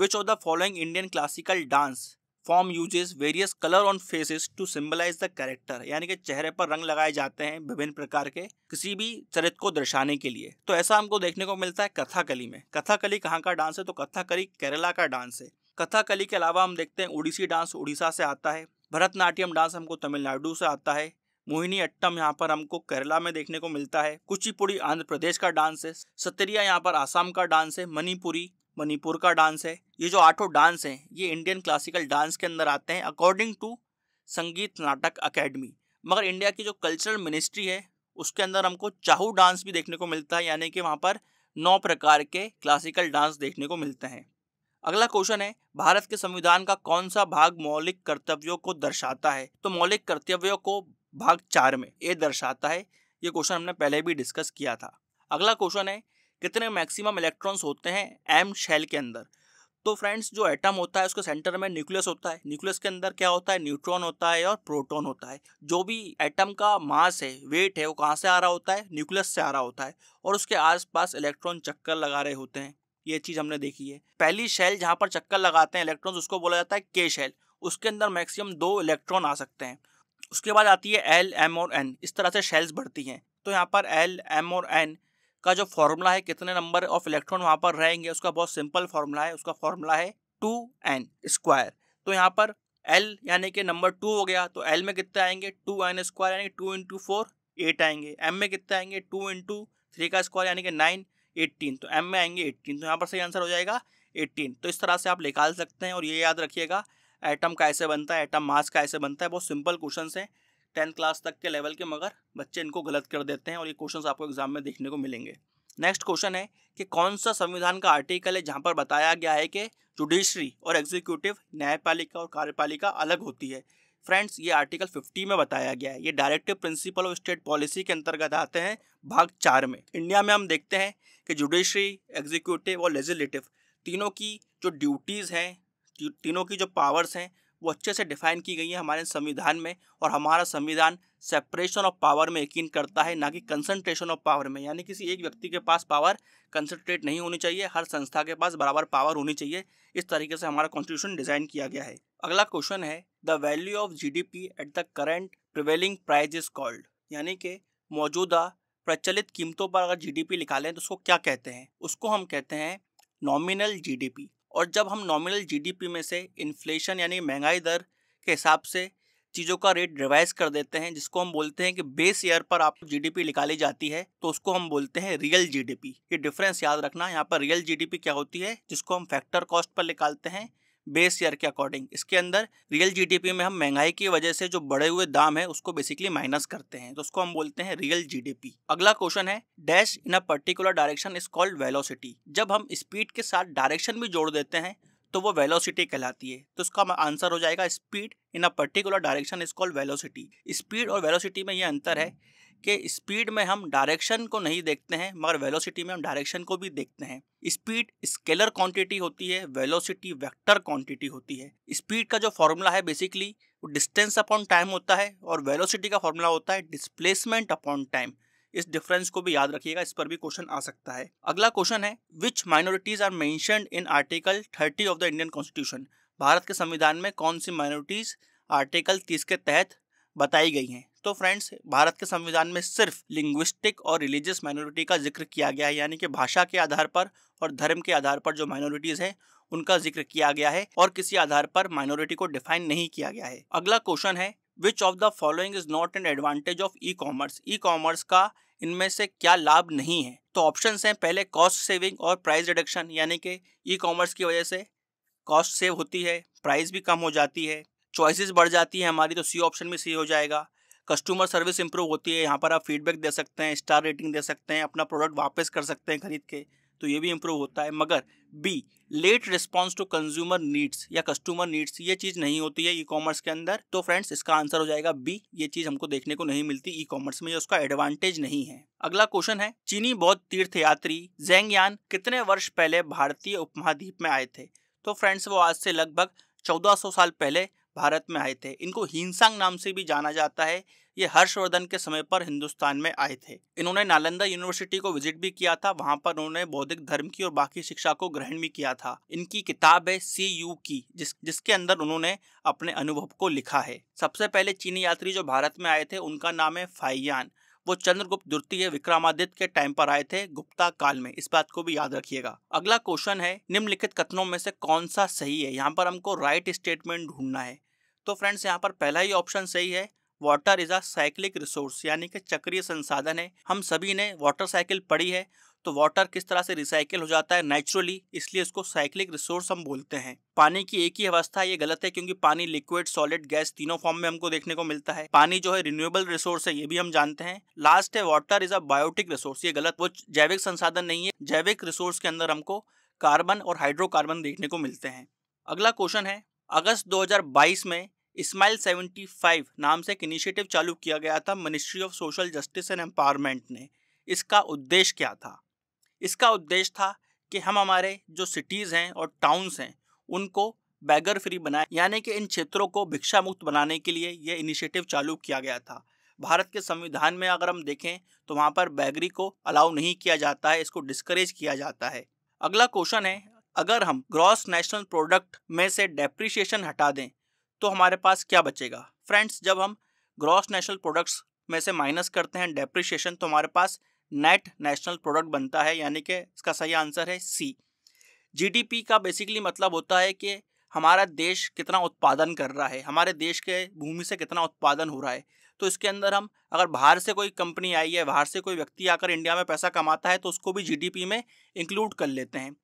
which of the following Indian classical dance form uses various colour on faces to symbolise the character यानी कि चेहरे पर रंग लगाए जाते हैं विभिन्न प्रकार के किसी भी चरित्र को दर्शाने के लिए तो ऐसा हमको देखने को मिलता है कथाकली में कथाकली कहाँ का डांस है तो कथाकली केरला का डांस है कथाकली के अलावा हम देखते हैं उड़ीसी डांस उड़ीसा से आता है भरतनाट्यम डांस हमको तमिलनाडु से आता है मोहिनी अट्टम यहाँ पर हमको केरला में देखने को मिलता है कुचिपुड़ी आंध्र प्रदेश का डांस है सतरिया यहाँ पर आसाम का डांस है मणिपुरी मणिपुर का डांस है ये जो आठों डांस हैं ये इंडियन क्लासिकल डांस के अंदर आते हैं अकॉर्डिंग टू संगीत नाटक अकेडमी मगर इंडिया की जो कल्चरल मिनिस्ट्री है उसके अंदर हमको चाहू डांस भी देखने को मिलता है यानी कि वहाँ पर नौ प्रकार के क्लासिकल डांस देखने को मिलते हैं अगला क्वेश्चन है भारत के संविधान का कौन सा भाग मौलिक कर्तव्यों को दर्शाता है तो मौलिक कर्तव्यों को भाग चार में ये दर्शाता है ये क्वेश्चन हमने पहले भी डिस्कस किया था अगला क्वेश्चन है कितने मैक्सिमम इलेक्ट्रॉन्स होते हैं एम शेल के अंदर तो फ्रेंड्स जो एटम होता है उसके सेंटर में न्यूक्लियस होता है न्यूक्लियस के अंदर क्या होता है न्यूट्रॉन होता है और प्रोटॉन होता है जो भी एटम का मास है वेट है वो कहाँ से आ रहा होता है न्यूक्लियस से आ रहा होता है और उसके आसपास इलेक्ट्रॉन चक्कर लगा रहे होते हैं ये चीज़ हमने देखी है पहली शेल जहाँ पर चक्कर लगाते हैं इलेक्ट्रॉन उसको बोला जाता है के शेल उसके अंदर मैक्सिमम दो इलेक्ट्रॉन आ सकते हैं उसके बाद आती है एल एम और एन इस तरह से शेल्स बढ़ती हैं तो यहाँ पर एल एम और एन का जो फॉर्मूला है कितने नंबर ऑफ इलेक्ट्रॉन वहाँ पर रहेंगे उसका बहुत सिंपल फार्मूला है उसका फार्मूला है टू एन स्क्वायर तो यहाँ पर एल यानी कि नंबर टू हो गया तो एल में कितने आएंगे टू एन स्क्वायर यानी टू इंटू फोर एट आएंगे एम में कितने आएंगे टू इंटू थ्री का स्क्वायर यानी कि नाइन एट्टीन तो एम में आएंगे एट्टीन तो यहाँ पर सही आंसर हो जाएगा एट्टीन तो इस तरह से आप निकाल सकते हैं और ये याद रखिएगा एटम का ऐसे बनता है एटम मास का ऐसे बनता है बहुत सिंपल क्वेश्चन हैं टेंथ क्लास तक के लेवल के मगर बच्चे इनको गलत कर देते हैं और ये क्वेश्चन आपको एग्जाम में देखने को मिलेंगे नेक्स्ट क्वेश्चन है कि कौन सा संविधान का आर्टिकल है जहाँ पर बताया गया है कि जुडिशरी और एग्जीक्यूटिव न्यायपालिका और कार्यपालिका अलग होती है फ्रेंड्स ये आर्टिकल 50 में बताया गया है ये directive principle of state policy के अंतर्गत आते हैं भाग चार में इंडिया में हम देखते हैं कि जुडिशरी एग्जीक्यूटिव और लेजिलेटिव तीनों की जो ड्यूटीज़ हैं तीनों की जो पावर्स हैं वो अच्छे से डिफाइन की गई है हमारे संविधान में और हमारा संविधान सेपरेशन ऑफ पावर में यकीन करता है ना कि कंसंट्रेशन ऑफ पावर में यानी किसी एक व्यक्ति के पास पावर कंसंट्रेट नहीं होनी चाहिए हर संस्था के पास बराबर पावर होनी चाहिए इस तरीके से हमारा कॉन्स्टिट्यूशन डिजाइन किया गया है अगला क्वेश्चन है the value of P at the current prevailing price is called यानी कि मौजूदा प्रचलित कीमतों पर अगर जीडीपी निकालें तो उसको क्या कहते हैं उसको हम कहते हैं नॉमिनल जीडीपी और जब हम नॉमिनल जीडीपी में से इन्फ्लेशन यानी महंगाई दर के हिसाब से चीज़ों का रेट रिवाइज कर देते हैं जिसको हम बोलते हैं कि बेस ईयर पर आप जीडीपी निकाली जाती है तो उसको हम बोलते हैं रियल जीडीपी ये डिफरेंस याद रखना यहाँ पर रियल जीडीपी क्या होती है जिसको हम फैक्टर कॉस्ट पर निकालते हैं बेस ईयर के अकॉर्डिंग इसके अंदर रियल जीडीपी में हम महंगाई की वजह से जो बढ़े हुए दाम है उसको बेसिकली माइनस करते हैं तो उसको हम बोलते हैं रियल जीडीपी अगला क्वेश्चन है dash in a particular direction is called velocity जब हम स्पीड के साथ डायरेक्शन भी जोड़ देते हैं तो वो वेलोसिटी कहलाती है तो इसका आंसर हो जाएगा speed in a particular direction is called velocity speed और वेलोसिटी में ये अंतर है कि स्पीड में हम डायरेक्शन को नहीं देखते हैं मगर वेलोसिटी में हम डायरेक्शन को भी देखते हैं स्पीड स्केलर क्वांटिटी होती है वेलोसिटी वेक्टर क्वांटिटी होती है स्पीड का जो फॉर्मूला है बेसिकली वो डिस्टेंस अपॉन टाइम होता है और वेलोसिटी का फॉर्मूला होता है डिस्प्लेसमेंट अपॉन टाइम इस डिफरेंस को भी याद रखिएगा इस पर भी क्वेश्चन आ सकता है अगला क्वेश्चन है which minorities are mention in article thirty of the Indian constitution Bharat के संविधान में कौन सी माइनॉरिटीज आर्टिकल तीस के तहत बताई गई हैं तो फ्रेंड्स भारत के संविधान में सिर्फ लिंग्विस्टिक और रिलीजियस माइनॉरिटी का जिक्र किया गया है यानी कि भाषा के आधार पर और धर्म के आधार पर जो माइनॉरिटीज हैं उनका जिक्र किया गया है और किसी आधार पर माइनॉरिटी को डिफाइन नहीं किया गया है अगला क्वेश्चन है which of the following is not an advantage of e commerce e commerce का इनमें से क्या लाभ नहीं है तो ऑप्शन हैं पहले कॉस्ट सेविंग और प्राइस रिडक्शन यानी कि ई कॉमर्स की वजह से कॉस्ट सेव होती है प्राइस भी कम हो जाती है चॉइसेस बढ़ जाती है हमारी तो सी ऑप्शन में सी हो जाएगा कस्टमर सर्विस इंप्रूव होती है यहाँ पर आप फीडबैक दे सकते हैं स्टार रेटिंग दे सकते हैं अपना प्रोडक्ट वापस कर सकते हैं खरीद के तो ये भी इंप्रूव होता है मगर B late response to consumer needs या कस्टमर नीड्स ये चीज़ नहीं होती है ई कॉमर्स के अंदर तो फ्रेंड्स इसका आंसर हो जाएगा बी ये चीज़ हमको देखने को नहीं मिलती ई कॉमर्स में ये उसका एडवांटेज नहीं है अगला क्वेश्चन है चीनी बौद्ध तीर्थ तीर्थयात्री जेंगयान कितने वर्ष पहले भारतीय उपमहाद्वीप में आए थे तो फ्रेंड्स वो आज से लगभग चौदह साल पहले भारत में आए थे इनको हिंसांग नाम से भी जाना जाता है ये हर्षवर्धन के समय पर हिंदुस्तान में आए थे इन्होंने नालंदा यूनिवर्सिटी को विजिट भी किया था वहां पर उन्होंने बौद्धिक धर्म की और बाकी शिक्षा को ग्रहण भी किया था इनकी किताब है सी यू की जिस जिसके अंदर उन्होंने अपने अनुभव को लिखा है सबसे पहले चीनी यात्री जो भारत में आए थे उनका नाम है फाइयान वो चंद्रगुप्त द्वितीय विक्रमादित्य के टाइम पर आए थे गुप्ता काल में इस बात को भी याद रखिएगा अगला क्वेश्चन है निम्नलिखित कथनों में से कौन सा सही है यहाँ पर हमको राइट स्टेटमेंट ढूंढना है तो फ्रेंड्स यहाँ पर पहला ही ऑप्शन सही है water is a cyclic resource यानी कि चक्रीय संसाधन है हम सभी ने वाटर साइकिल पढ़ी है तो वाटर किस तरह से रिसाइकिल हो जाता है नेचुरली इसलिए इसको साइक्लिक रिसोर्स हम बोलते हैं पानी की एक ही अवस्था ये गलत है क्योंकि पानी लिक्विड सॉलिड गैस तीनों फॉर्म में हमको देखने को मिलता है पानी जो है रिन्यूएबल रिसोर्स है ये भी हम जानते हैं लास्ट है water is a biotic resource ये गलत वो जैविक संसाधन नहीं है जैविक रिसोर्स के अंदर हमको कार्बन और हाइड्रोकार्बन देखने को मिलते हैं अगला क्वेश्चन है अगस्त 2022 में सेवेंटी 75 नाम से एक इनिशिएटिव चालू किया गया था ministry of social justice and empowerment ने इसका उद्देश्य क्या था इसका उद्देश्य था कि हम हमारे जो सिटीज़ हैं और टाउन्स हैं उनको बैगर फ्री बनाए यानी कि इन क्षेत्रों को भिक्षा मुक्त बनाने के लिए यह इनिशिएटिव चालू किया गया था भारत के संविधान में अगर हम देखें तो वहाँ पर बैगरी को अलाउ नहीं किया जाता है इसको डिस्करेज किया जाता है अगला क्वेश्चन है अगर हम ग्रॉस नेशनल प्रोडक्ट में से डेप्रिशिएशन हटा दें तो हमारे पास क्या बचेगा फ्रेंड्स जब हम ग्रॉस नेशनल प्रोडक्ट्स में से माइनस करते हैं डेप्रिशिएशन तो हमारे पास नेट नेशनल प्रोडक्ट बनता है यानी कि इसका सही आंसर है सी जीडीपी का बेसिकली मतलब होता है कि हमारा देश कितना उत्पादन कर रहा है हमारे देश के भूमि से कितना उत्पादन हो रहा है तो इसके अंदर हम अगर बाहर से कोई कंपनी आई है बाहर से कोई व्यक्ति आकर इंडिया में पैसा कमाता है तो उसको भी जीडीपी में इंक्लूड कर लेते हैं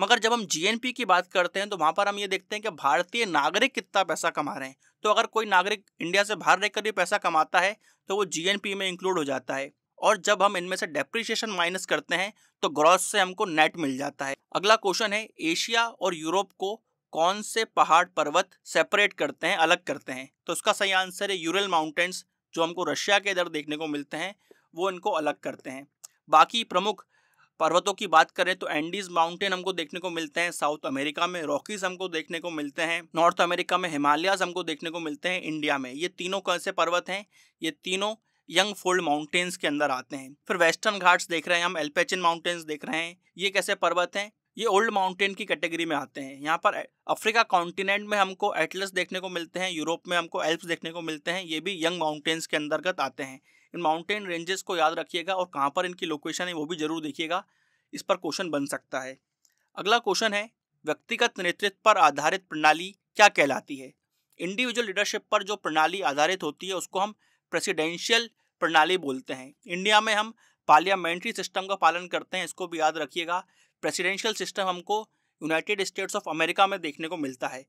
मगर जब हम जीएनपी की बात करते हैं तो वहाँ पर हम ये देखते हैं कि भारतीय नागरिक कितना पैसा कमा रहे हैं तो अगर कोई नागरिक इंडिया से बाहर रहकर भी पैसा कमाता है तो वो जीएनपी में इंक्लूड हो जाता है और जब हम इनमें से डेप्रिशिएशन माइनस करते हैं तो ग्रॉस से हमको नेट मिल जाता है अगला क्वेश्चन है एशिया और यूरोप को कौन से पहाड़ पर्वत सेपरेट करते हैं अलग करते हैं तो उसका सही आंसर है यूरल माउंटेन्स जो हमको रशिया के इधर देखने को मिलते हैं वो इनको अलग करते हैं बाकी प्रमुख पर्वतों की बात करें तो एंडीज माउंटेन हमको देखने को मिलते हैं साउथ अमेरिका में रॉकीज हमको देखने को मिलते हैं नॉर्थ अमेरिका में हिमालयाज हमको देखने को मिलते हैं इंडिया में ये तीनों कौन से पर्वत हैं ये तीनों यंग फोल्ड माउंटेन्स के अंदर आते हैं फिर वेस्टर्न घाट्स देख रहे हैं हम एल्पेचिन माउंटेन्स देख रहे हैं ये कैसे पर्वत हैं ये ओल्ड माउंटेन की कैटेगरी में आते हैं यहाँ पर अफ्रीका कॉन्टिनेंट में हमको एटलस देखने को मिलते हैं यूरोप में हमको एल्प्स देखने को मिलते हैं ये भी यंग माउंटेन्स के अंतर्गत आते हैं इन माउंटेन रेंजेस को याद रखिएगा और कहाँ पर इनकी लोकेशन है वो भी जरूर देखिएगा इस पर क्वेश्चन बन सकता है अगला क्वेश्चन है व्यक्तिगत नेतृत्व पर आधारित प्रणाली क्या कहलाती है इंडिविजुअल लीडरशिप पर जो प्रणाली आधारित होती है उसको हम प्रेसिडेंशियल प्रणाली बोलते हैं इंडिया में हम पार्लियामेंट्री सिस्टम का पालन करते हैं इसको भी याद रखिएगा प्रेसिडेंशियल सिस्टम हमको यूनाइटेड स्टेट्स ऑफ अमेरिका में देखने को मिलता है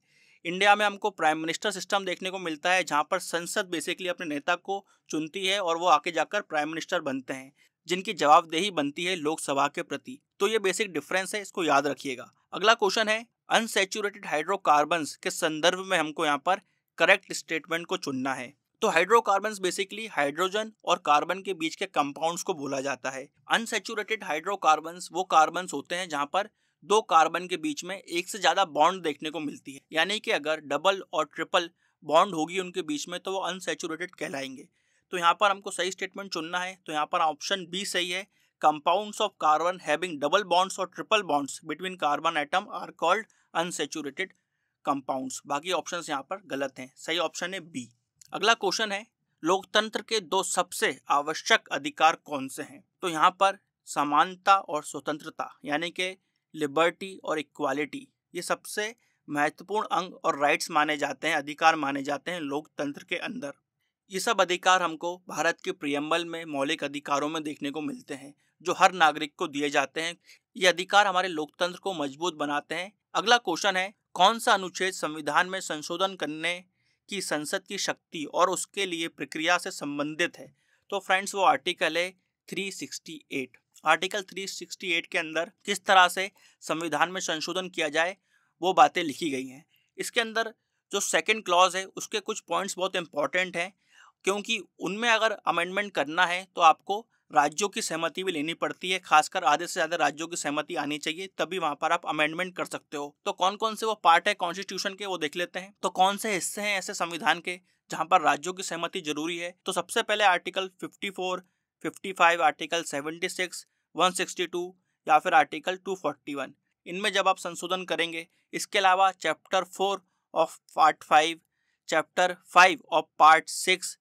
इंडिया में हमको प्राइम मिनिस्टर सिस्टम देखने को मिलता है जहाँ पर संसद बेसिकली अपने नेता को चुनती है और वो आके जाकर प्राइम मिनिस्टर बनते हैं जिनकी जवाबदेही बनती है लोकसभा के प्रति तो ये बेसिक डिफरेंस है इसको याद रखिएगा अगला क्वेश्चन है अनसेचुरेटेड हाइड्रोकार्बन के संदर्भ में हमको यहाँ पर करेक्ट स्टेटमेंट को चुनना है तो हाइड्रोकार्बन बेसिकली हाइड्रोजन और कार्बन के बीच के कंपाउंड्स को बोला जाता है अनसेचुरेटेड हाइड्रोकार्बन वो कार्बन होते हैं जहाँ पर दो कार्बन के बीच में एक से ज़्यादा बॉन्ड देखने को मिलती है यानी कि अगर डबल और ट्रिपल बॉन्ड होगी उनके बीच में तो वो अनसेचुरेटेड कहलाएंगे तो यहाँ पर हमको सही स्टेटमेंट चुनना है तो यहाँ पर ऑप्शन बी सही है compounds of carbon having double bonds और triple bonds between carbon atom are called unsaturated compounds बाकी ऑप्शन यहाँ पर गलत हैं सही ऑप्शन है बी अगला क्वेश्चन है लोकतंत्र के दो सबसे आवश्यक अधिकार कौन से हैं तो यहाँ पर समानता और स्वतंत्रता यानी कि लिबर्टी और इक्वालिटी ये सबसे महत्वपूर्ण अंग और राइट्स माने जाते हैं अधिकार माने जाते हैं लोकतंत्र के अंदर ये सब अधिकार हमको भारत के प्रियम्बल में मौलिक अधिकारों में देखने को मिलते हैं जो हर नागरिक को दिए जाते हैं ये अधिकार हमारे लोकतंत्र को मजबूत बनाते हैं अगला क्वेश्चन है कौन सा अनुच्छेद संविधान में संशोधन करने की संसद की शक्ति और उसके लिए प्रक्रिया से संबंधित है तो फ्रेंड्स वो आर्टिकल है एट आर्टिकल 368 के अंदर किस तरह से संविधान में संशोधन किया जाए वो बातें लिखी गई हैं इसके अंदर जो सेकंड क्लॉज है उसके कुछ पॉइंट्स बहुत इंपॉर्टेंट हैं क्योंकि उनमें अगर अमेंडमेंट करना है तो आपको राज्यों की सहमति भी लेनी पड़ती है खासकर आधे से ज़्यादा राज्यों की सहमति आनी चाहिए तभी वहाँ पर आप अमेंडमेंट कर सकते हो तो कौन कौन से वो पार्ट है कॉन्स्टिट्यूशन के वो देख लेते हैं तो कौन से हिस्से हैं ऐसे संविधान के जहाँ पर राज्यों की सहमति जरूरी है तो सबसे पहले आर्टिकल फिफ्टी फोर 55, आर्टिकल 76, 162 या फिर आर्टिकल 241 इनमें जब आप संशोधन करेंगे इसके अलावा chapter four of part five chapter five of part six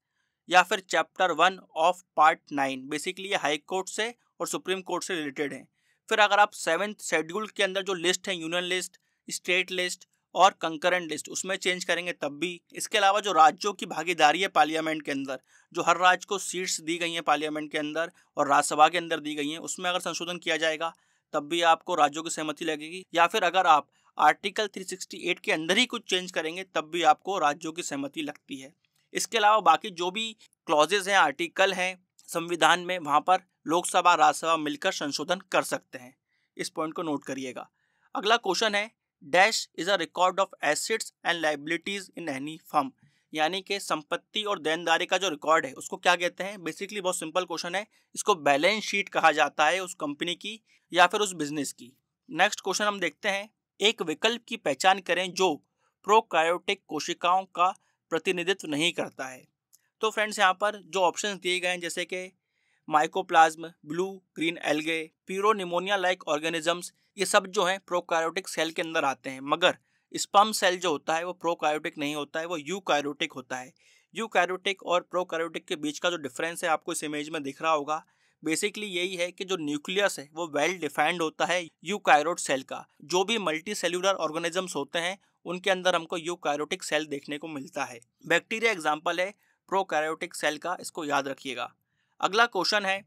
या फिर chapter one of part nine basically ये हाई कोर्ट से और सुप्रीम कोर्ट से रिलेटेड हैं फिर अगर आप सेवन्थ शेड्यूल के अंदर जो लिस्ट है यूनियन लिस्ट स्टेट लिस्ट और कंकरेंट लिस्ट उसमें चेंज करेंगे तब भी इसके अलावा जो राज्यों की भागीदारी है पार्लियामेंट के अंदर जो हर राज्य को सीट्स दी गई हैं पार्लियामेंट के अंदर और राज्यसभा के अंदर दी गई हैं उसमें अगर संशोधन किया जाएगा तब भी आपको राज्यों की सहमति लगेगी या फिर अगर आप आर्टिकल 368 के अंदर ही कुछ चेंज करेंगे तब भी आपको राज्यों की सहमति लगती है इसके अलावा बाकी जो भी क्लॉजेज हैं आर्टिकल हैं संविधान में वहाँ पर लोकसभा राज्यसभा मिलकर संशोधन कर सकते हैं इस पॉइंट को नोट करिएगा अगला क्वेश्चन है dash is a record of assets and liabilities in any firm यानी कि संपत्ति और देनदारी का जो रिकॉर्ड है उसको क्या कहते हैं बेसिकली बहुत सिंपल क्वेश्चन है इसको बैलेंस शीट कहा जाता है उस कंपनी की या फिर उस बिजनेस की नेक्स्ट क्वेश्चन हम देखते हैं एक विकल्प की पहचान करें जो प्रोकायोटिक कोशिकाओं का प्रतिनिधित्व नहीं करता है तो फ्रेंड्स यहाँ पर जो ऑप्शन दिए गए हैं जैसे कि mycoplasm blue green algae pleuropneumonia like organisms ये सब जो है प्रोकायोटिक सेल के अंदर आते हैं मगर स्पम सेल जो होता है वो प्रोकायोटिक नहीं होता है वो यूकायोटिक होता है यूकायोटिक और प्रोकायोटिक के बीच का जो डिफरेंस है आपको इस इमेज में दिख रहा होगा बेसिकली यही है कि जो न्यूक्लियस है वो वेल डिफाइंड होता है यूकायरोट सेल का जो भी मल्टी सेल्यूलर ऑर्गेनिजम्स होते हैं उनके अंदर हमको यूकायरोटिक सेल देखने को मिलता है बैक्टीरिया एग्जाम्पल है प्रोकायोटिक सेल का इसको याद रखिएगा अगला क्वेश्चन है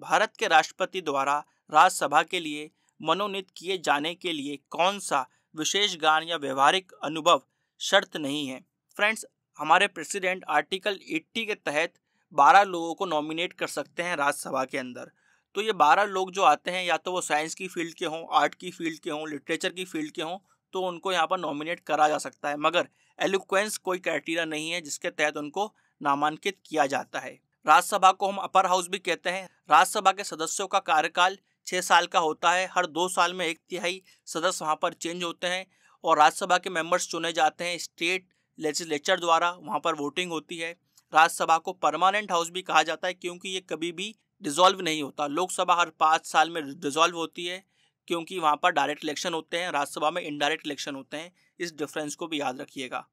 भारत के राष्ट्रपति द्वारा राज्यसभा के लिए मनोनीत किए जाने के लिए कौन सा विशेष गान या व्यवहारिक अनुभव शर्त नहीं है फ्रेंड्स हमारे प्रेसिडेंट आर्टिकल 80 के तहत 12 लोगों को नॉमिनेट कर सकते हैं राज्यसभा के अंदर तो ये 12 लोग जो आते हैं या तो वो साइंस की फील्ड के हों आर्ट की फील्ड के हों लिटरेचर की फील्ड के हों तो उनको यहाँ पर नॉमिनेट करा जा सकता है मगर एलुक्वेंस कोई क्राइटेरिया नहीं है जिसके तहत उनको नामांकित किया जाता है राज्यसभा को हम अपर हाउस भी कहते हैं राज्यसभा के सदस्यों का कार्यकाल छः साल का होता है हर दो साल में एक तिहाई सदस्य वहाँ पर चेंज होते हैं और राज्यसभा के मेंबर्स चुने जाते हैं स्टेट लेजिस्लेचर द्वारा वहाँ पर वोटिंग होती है राज्यसभा को परमानेंट हाउस भी कहा जाता है क्योंकि ये कभी भी डिजॉल्व नहीं होता लोकसभा हर पाँच साल में डिजोल्व होती है क्योंकि वहाँ पर डायरेक्ट इलेक्शन होते हैं राज्यसभा में इनडायरेक्ट इलेक्शन होते हैं इस डिफरेंस को भी याद रखिएगा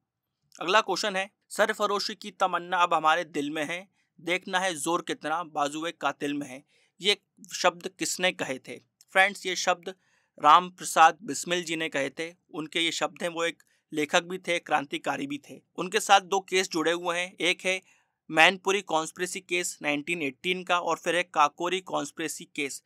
अगला क्वेश्चन है सरफरोशी की तमन्ना अब हमारे दिल में है देखना है जोर कितना बाजुए कातिल में है ये शब्द किसने कहे थे फ्रेंड्स ये शब्द राम प्रसाद बिस्मिल जी ने कहे थे उनके ये शब्द हैं वो एक लेखक भी थे क्रांतिकारी भी थे उनके साथ दो केस जुड़े हुए हैं एक है मैनपुरी कॉन्स्परेसी केस 1918 का और फिर है काकोरी कॉन्स्परेसी केस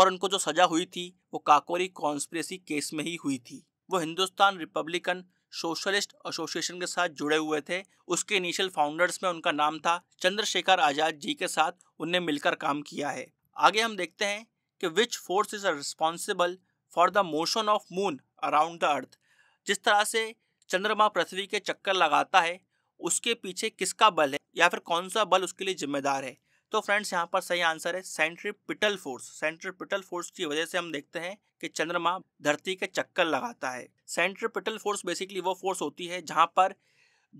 और उनको जो सज़ा हुई थी वो काकोरी कॉन्स्परेसी केस में ही हुई थी वो हिंदुस्तान रिपब्लिकन सोशलिस्ट एसोसिएशन के साथ जुड़े हुए थे उसके इनिशियल फाउंडर्स में उनका नाम था चंद्रशेखर आज़ाद जी के साथ उनने मिलकर काम किया है आगे हम देखते हैं कि which force is responsible for the motion of moon around the earth जिस तरह से चंद्रमा पृथ्वी के चक्कर लगाता है उसके पीछे किसका बल है या फिर कौन सा बल उसके लिए जिम्मेदार है तो फ्रेंड्स यहाँ पर सही आंसर है सेंट्रिपिटल फोर्स सेंट्रिपिटल फोर्स की वजह से हम देखते हैं कि चंद्रमा धरती के चक्कर लगाता है सेंट्रिपिटल फोर्स बेसिकली वो फोर्स होती है जहाँ पर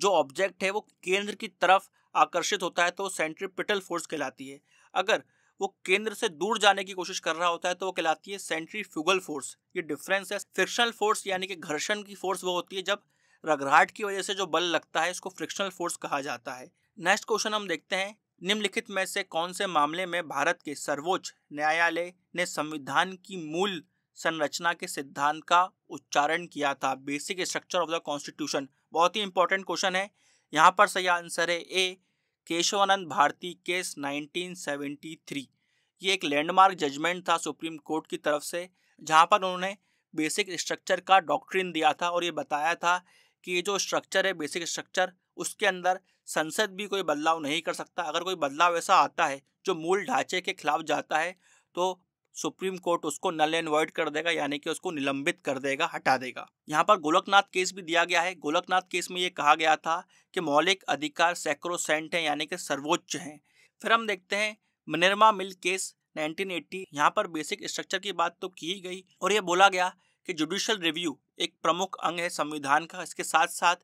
जो ऑब्जेक्ट है वो केंद्र की तरफ आकर्षित होता है तो सेंट्रिपिटल फोर्स कहलाती है अगर वो केंद्र से दूर जाने की कोशिश कर रहा होता है तो वो कहलाती है सेंट्री फ्यूगल फोर्स ये डिफरेंस है फ्रिक्शनल फोर्स यानी कि घर्षण की फोर्स वो होती है जब रगराहट की वजह से जो बल लगता है इसको फ्रिक्शनल फोर्स कहा जाता है नेक्स्ट क्वेश्चन हम देखते हैं निम्नलिखित में से कौन से मामले में भारत के सर्वोच्च न्यायालय ने संविधान की मूल संरचना के सिद्धांत का उच्चारण किया था basic structure of the constitution बहुत ही इंपॉर्टेंट क्वेश्चन है यहाँ पर सही आंसर है ए केशवानंद भारती केस 1973 ये एक लैंडमार्क जजमेंट था सुप्रीम कोर्ट की तरफ से जहां पर उन्होंने बेसिक स्ट्रक्चर का डॉक्ट्रिन दिया था और ये बताया था कि ये जो स्ट्रक्चर है बेसिक स्ट्रक्चर उसके अंदर संसद भी कोई बदलाव नहीं कर सकता अगर कोई बदलाव ऐसा आता है जो मूल ढांचे के खिलाफ जाता है तो सुप्रीम कोर्ट उसको नल एंड वॉइड कर देगा यानी कि उसको निलंबित कर देगा हटा देगा यहाँ पर गोलकनाथ केस भी दिया गया है गोलकनाथ केस में ये कहा गया था कि मौलिक अधिकार सैक्रोसेंट है यानी कि सर्वोच्च हैं फिर हम देखते हैं मिनरमा मिल केस 1980 यहाँ पर बेसिक स्ट्रक्चर की बात तो की गई और ये बोला गया कि जुडिशल रिव्यू एक प्रमुख अंग है संविधान का इसके साथ साथ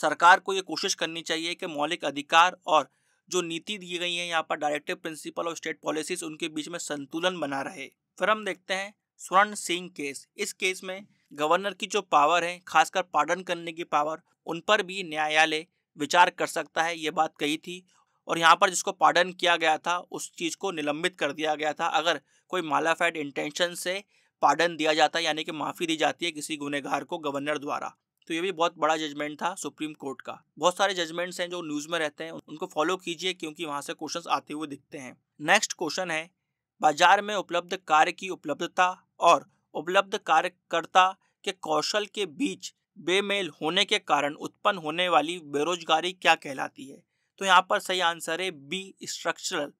सरकार को ये कोशिश करनी चाहिए कि मौलिक अधिकार और जो नीति दी गई है यहाँ पर डायरेक्टिव प्रिंसिपल और स्टेट पॉलिसीज उनके बीच में संतुलन बना रहे फिर हम देखते हैं स्वर्ण सिंह केस इस केस में गवर्नर की जो पावर है खासकर पार्डन करने की पावर उन पर भी न्यायालय विचार कर सकता है ये बात कही थी और यहाँ पर जिसको पार्डन किया गया था उस चीज़ को निलंबित कर दिया गया था अगर कोई मालाफेड इंटेंशन से पार्डन दिया जाता है यानी कि माफ़ी दी जाती है किसी गुनहगार को गवर्नर द्वारा तो ये भी बहुत बड़ा जजमेंट था सुप्रीम कोर्ट का बहुत सारे जजमेंट्स हैं जो न्यूज़ में रहते हैं उनको फॉलो कीजिए क्योंकि वहां से क्वेश्चन आते हुए दिखते हैं नेक्स्ट क्वेश्चन है बाजार में उपलब्ध कार्य की उपलब्धता और उपलब्ध कार्यकर्ता के कौशल के बीच बेमेल होने के कारण उत्पन्न होने वाली बेरोजगारी क्या कहलाती है तो यहाँ पर सही आंसर है बी स्ट्रक्चरल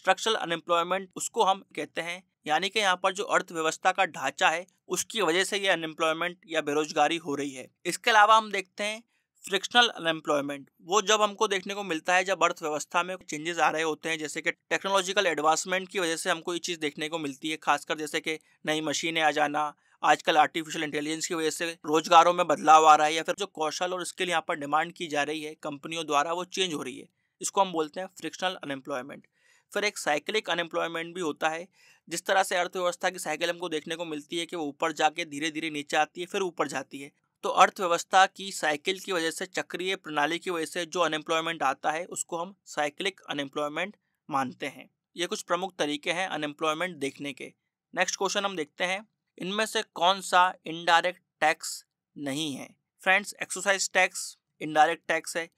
स्ट्रक्चरल अनएम्प्लॉयमेंट उसको हम कहते हैं यानी कि यहाँ पर जो अर्थव्यवस्था का ढांचा है उसकी वजह से ये अनएम्प्लॉयमेंट या बेरोजगारी हो रही है इसके अलावा हम देखते हैं फ्रिक्शनल अनएम्प्लॉयमेंट वो जब हमको देखने को मिलता है जब अर्थव्यवस्था में चेंजेस आ रहे होते हैं जैसे कि टेक्नोलॉजिकल एडवांसमेंट की वजह से हमको ये चीज़ देखने को मिलती है खासकर जैसे कि नई मशीनें आ जाना आजकल आर्टिफिशियल इंटेलिजेंस की वजह से रोजगारों में बदलाव आ रहा है या फिर जो कौशल और स्किल यहाँ पर डिमांड की जा रही है कंपनियों द्वारा वो चेंज हो रही है इसको हम बोलते हैं फ्रिक्शनल अनएम्प्लॉयमेंट फिर एक साइकिलिक अनएम्प्लॉयमेंट भी होता है जिस तरह से अर्थव्यवस्था की साइकिल हमको देखने को मिलती है कि वो ऊपर जाके धीरे धीरे नीचे आती है फिर ऊपर जाती है तो अर्थव्यवस्था की साइकिल की वजह से चक्रीय प्रणाली की वजह से जो अनएम्प्लॉयमेंट आता है उसको हम साइकिलिक अनएम्प्लॉयमेंट मानते हैं ये कुछ प्रमुख तरीके हैं अनएम्प्लॉयमेंट देखने के नेक्स्ट क्वेश्चन हम देखते हैं इनमें से कौन सा इनडायरेक्ट टैक्स नहीं है friends excise tax indirect tax है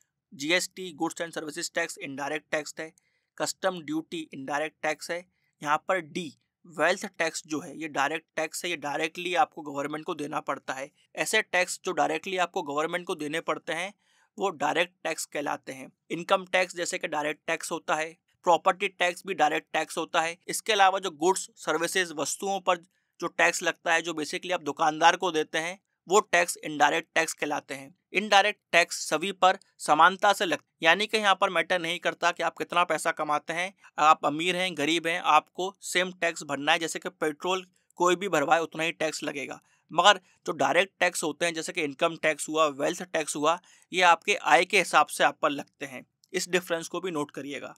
GST goods and services tax indirect tax है कस्टम ड्यूटी इनडायरेक्ट टैक्स है यहाँ पर डी वेल्थ टैक्स जो है ये डायरेक्ट टैक्स है ये डायरेक्टली आपको गवर्नमेंट को देना पड़ता है ऐसे टैक्स जो डायरेक्टली आपको गवर्नमेंट को देने पड़ते हैं वो डायरेक्ट टैक्स कहलाते हैं इनकम टैक्स जैसे कि डायरेक्ट टैक्स होता है प्रॉपर्टी टैक्स भी डायरेक्ट टैक्स होता है इसके अलावा जो गुड्स सर्विसेज वस्तुओं पर जो टैक्स लगता है जो बेसिकली आप दुकानदार को देते हैं वो टैक्स इनडायरेक्ट टैक्स कहलाते हैं इनडायरेक्ट टैक्स सभी पर समानता से लगते यानी कि यहाँ पर मैटर नहीं करता कि आप कितना पैसा कमाते हैं आप अमीर हैं गरीब हैं आपको सेम टैक्स भरना है जैसे कि पेट्रोल कोई भी भरवाए उतना ही टैक्स लगेगा मगर जो डायरेक्ट टैक्स होते हैं जैसे कि इनकम टैक्स हुआ वेल्थ टैक्स हुआ ये आपके आय के हिसाब से आप पर लगते हैं इस डिफरेंस को भी नोट करिएगा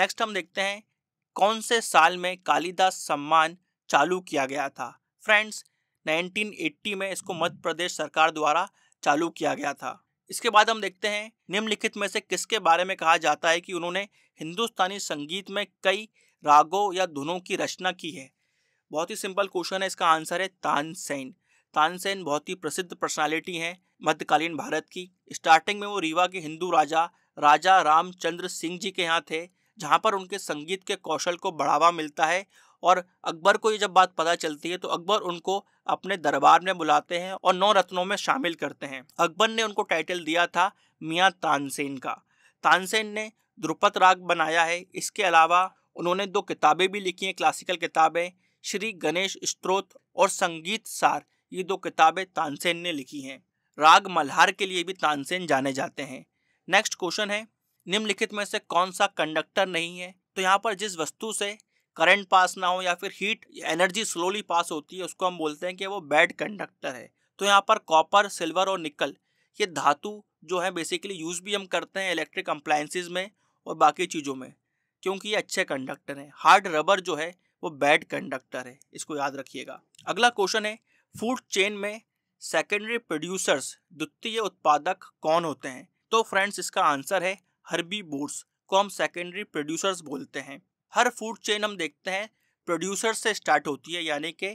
नेक्स्ट हम देखते हैं कौन से साल में कालिदास सम्मान चालू किया गया था फ्रेंड्स 1980 में इसको मध्य प्रदेश सरकार द्वारा चालू किया गया था इसके बाद हम देखते हैं निम्नलिखित में से किसके बारे में कहा जाता है कि उन्होंने हिंदुस्तानी संगीत में कई रागों या धुनों की रचना की है बहुत ही सिंपल क्वेश्चन है इसका आंसर है तानसेन तानसेन बहुत ही प्रसिद्ध पर्सनालिटी हैं मध्यकालीन भारत की स्टार्टिंग में वो रीवा के हिंदू राजा राजा रामचंद्र सिंह जी के यहाँ थे जहाँ पर उनके संगीत के कौशल को बढ़ावा मिलता है और अकबर को ये जब बात पता चलती है तो अकबर उनको अपने दरबार में बुलाते हैं और नौ रत्नों में शामिल करते हैं अकबर ने उनको टाइटल दिया था मियाँ तानसेन का तानसेन ने द्रुपद राग बनाया है इसके अलावा उन्होंने दो किताबें भी लिखी हैं क्लासिकल किताबें श्री गणेश स्त्रोत और संगीत सार ये दो किताबें तानसेन ने लिखी हैं राग मल्हार के लिए भी तानसेन जाने जाते हैं नेक्स्ट क्वेश्चन है निम्नलिखित में से कौन सा कंडक्टर नहीं है तो यहाँ पर जिस वस्तु से करंट पास ना हो या फिर हीट एनर्जी स्लोली पास होती है उसको हम बोलते हैं कि वो बैड कंडक्टर है तो यहाँ पर कॉपर सिल्वर और निकल ये धातु जो है बेसिकली यूज़ भी हम करते हैं इलेक्ट्रिक अप्लाइंसिस में और बाकी चीज़ों में क्योंकि ये अच्छे कंडक्टर हैं हार्ड रबर जो है वो बैड कंडक्टर है इसको याद रखिएगा अगला क्वेश्चन है फूड चेन में सेकेंडरी प्रोड्यूसर्स द्वितीय उत्पादक कौन होते हैं तो फ्रेंड्स इसका आंसर है हर्बी बोर्स को हम सेकेंडरी प्रोड्यूसर्स बोलते हैं हर फूड चेन हम देखते हैं प्रोड्यूसर से स्टार्ट होती है यानी कि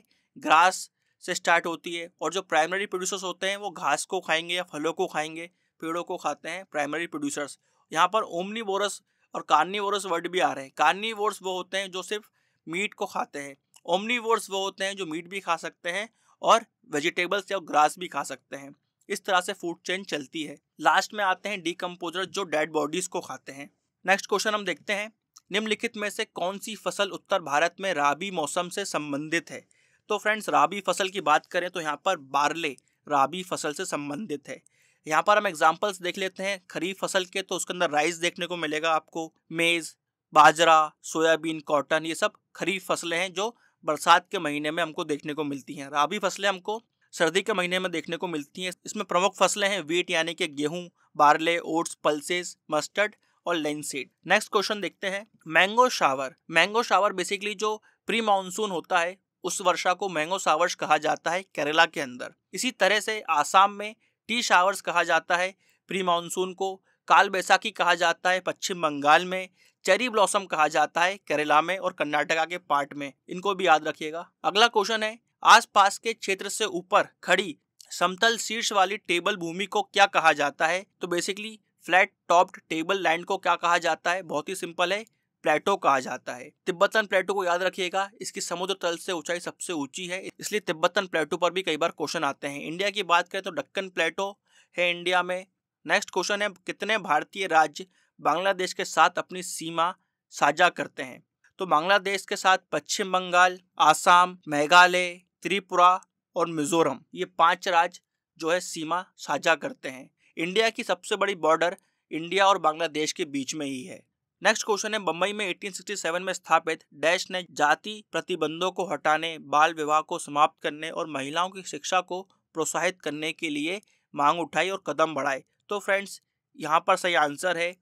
ग्रास से स्टार्ट होती है और जो प्राइमरी प्रोड्यूसर्स होते हैं वो घास को खाएंगे या फलों को खाएंगे पेड़ों को खाते हैं प्राइमरी प्रोड्यूसर्स यहाँ पर ओमनी बोरस और कार्नी वर्ड भी आ रहे हैं कार्नी वो होते हैं जो सिर्फ मीट को खाते हैं ओमनी वो होते हैं जो मीट भी खा सकते हैं और वेजिटेबल्स या ग्रास भी खा सकते हैं इस तरह से फूड चेन चलती है लास्ट में आते हैं डीकम्पोजर जो डेड बॉडीज को खाते हैं नेक्स्ट क्वेश्चन हम देखते हैं निम्नलिखित में से कौन सी फसल उत्तर भारत में राबी मौसम से संबंधित है तो फ्रेंड्स राबी फसल की बात करें तो यहाँ पर बारले राबी फसल से संबंधित है यहाँ पर हम एग्जाम्पल्स देख लेते हैं खरीफ फसल के तो उसके अंदर राइस देखने को मिलेगा आपको मेज़ बाजरा सोयाबीन कॉटन ये सब खरीफ फसलें हैं जो बरसात के महीने में हमको देखने को मिलती हैं राबी फसलें हमको सर्दी के महीने में देखने को मिलती हैं इसमें प्रमुख फसलें हैं वीट यानी कि गेहूँ बारले ओट्स पल्सेस मस्टर्ड और लेंस सीड नेक्स्ट क्वेश्चन देखते हैं mango shower mango shower basically जो प्री मानसून होता है उस वर्षा को मैंगो सावर्स कहा जाता है केरला के अंदर इसी तरह से आसाम में टी शावर्स कहा जाता है प्री मानसून को काल बैसाखी कहा जाता है पश्चिम बंगाल में चेरी ब्लॉसम कहा जाता है केरला में और कर्नाटका के पार्ट में इनको भी याद रखिएगा अगला क्वेश्चन है आसपास के क्षेत्र से ऊपर खड़ी समतल शीर्ष वाली टेबल भूमि को क्या कहा जाता है तो basically flat topped table land को क्या कहा जाता है बहुत ही सिंपल है प्लेटो कहा जाता है तिब्बतन प्लेटो को याद रखिएगा इसकी समुद्र तल से ऊंचाई सबसे ऊंची है इसलिए तिब्बतन प्लेटो पर भी कई बार क्वेश्चन आते हैं इंडिया की बात करें तो डक्कन प्लेटो है इंडिया में नेक्स्ट क्वेश्चन है कितने भारतीय राज्य बांग्लादेश के साथ अपनी सीमा साझा करते हैं तो बांग्लादेश के साथ पश्चिम बंगाल आसाम मेघालय त्रिपुरा और मिजोरम ये पांच राज्य जो है सीमा साझा करते हैं इंडिया की सबसे बड़ी बॉर्डर इंडिया और बांग्लादेश के बीच में ही है नेक्स्ट क्वेश्चन है बम्बई में 1867 में स्थापित डैश ने जाति प्रतिबंधों को हटाने बाल विवाह को समाप्त करने और महिलाओं की शिक्षा को प्रोत्साहित करने के लिए मांग उठाई और कदम बढ़ाए तो फ्रेंड्स यहाँ पर सही आंसर है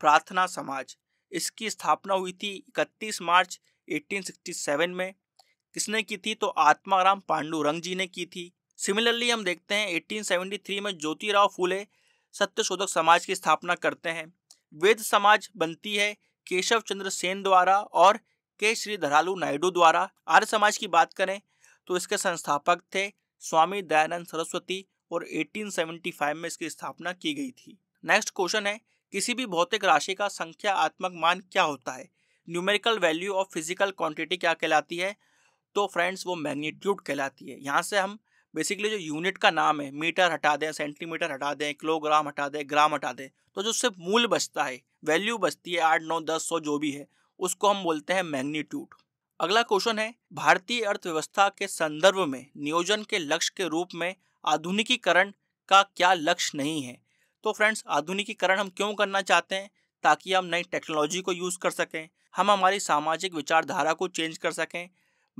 प्रार्थना समाज इसकी स्थापना हुई थी इकतीस मार्च 1867 में किसने की थी तो आत्माराम पांडुरंग जी ने की थी सिमिलरली हम देखते हैं 1873 में ज्योतिराव फूले सत्य शोधक समाज की स्थापना करते हैं वेद समाज बनती है केशव चंद्र सेन द्वारा और के श्री धरालू नायडू द्वारा आर्य समाज की बात करें तो इसके संस्थापक थे स्वामी दयानंद सरस्वती और 1875 में इसकी स्थापना की गई थी नेक्स्ट क्वेश्चन है किसी भी भौतिक राशि का संख्यात्मक मान क्या होता है numerical value of physical quantity क्या कहलाती है तो फ्रेंड्स वो मैग्नीट्यूड कहलाती है यहाँ से हम बेसिकली जो यूनिट का नाम है मीटर हटा दें सेंटीमीटर हटा दें किलोग्राम हटा दें ग्राम हटा दें तो जो सिर्फ मूल बचता है वैल्यू बचती है आठ नौ दस सौ जो भी है उसको हम बोलते हैं मैग्नीट्यूड अगला क्वेश्चन है भारतीय अर्थव्यवस्था के संदर्भ में नियोजन के लक्ष्य के रूप में आधुनिकीकरण का क्या लक्ष्य नहीं है तो फ्रेंड्स आधुनिकीकरण हम क्यों करना चाहते हैं ताकि हम नई टेक्नोलॉजी को यूज़ कर सकें हम हमारी सामाजिक विचारधारा को चेंज कर सकें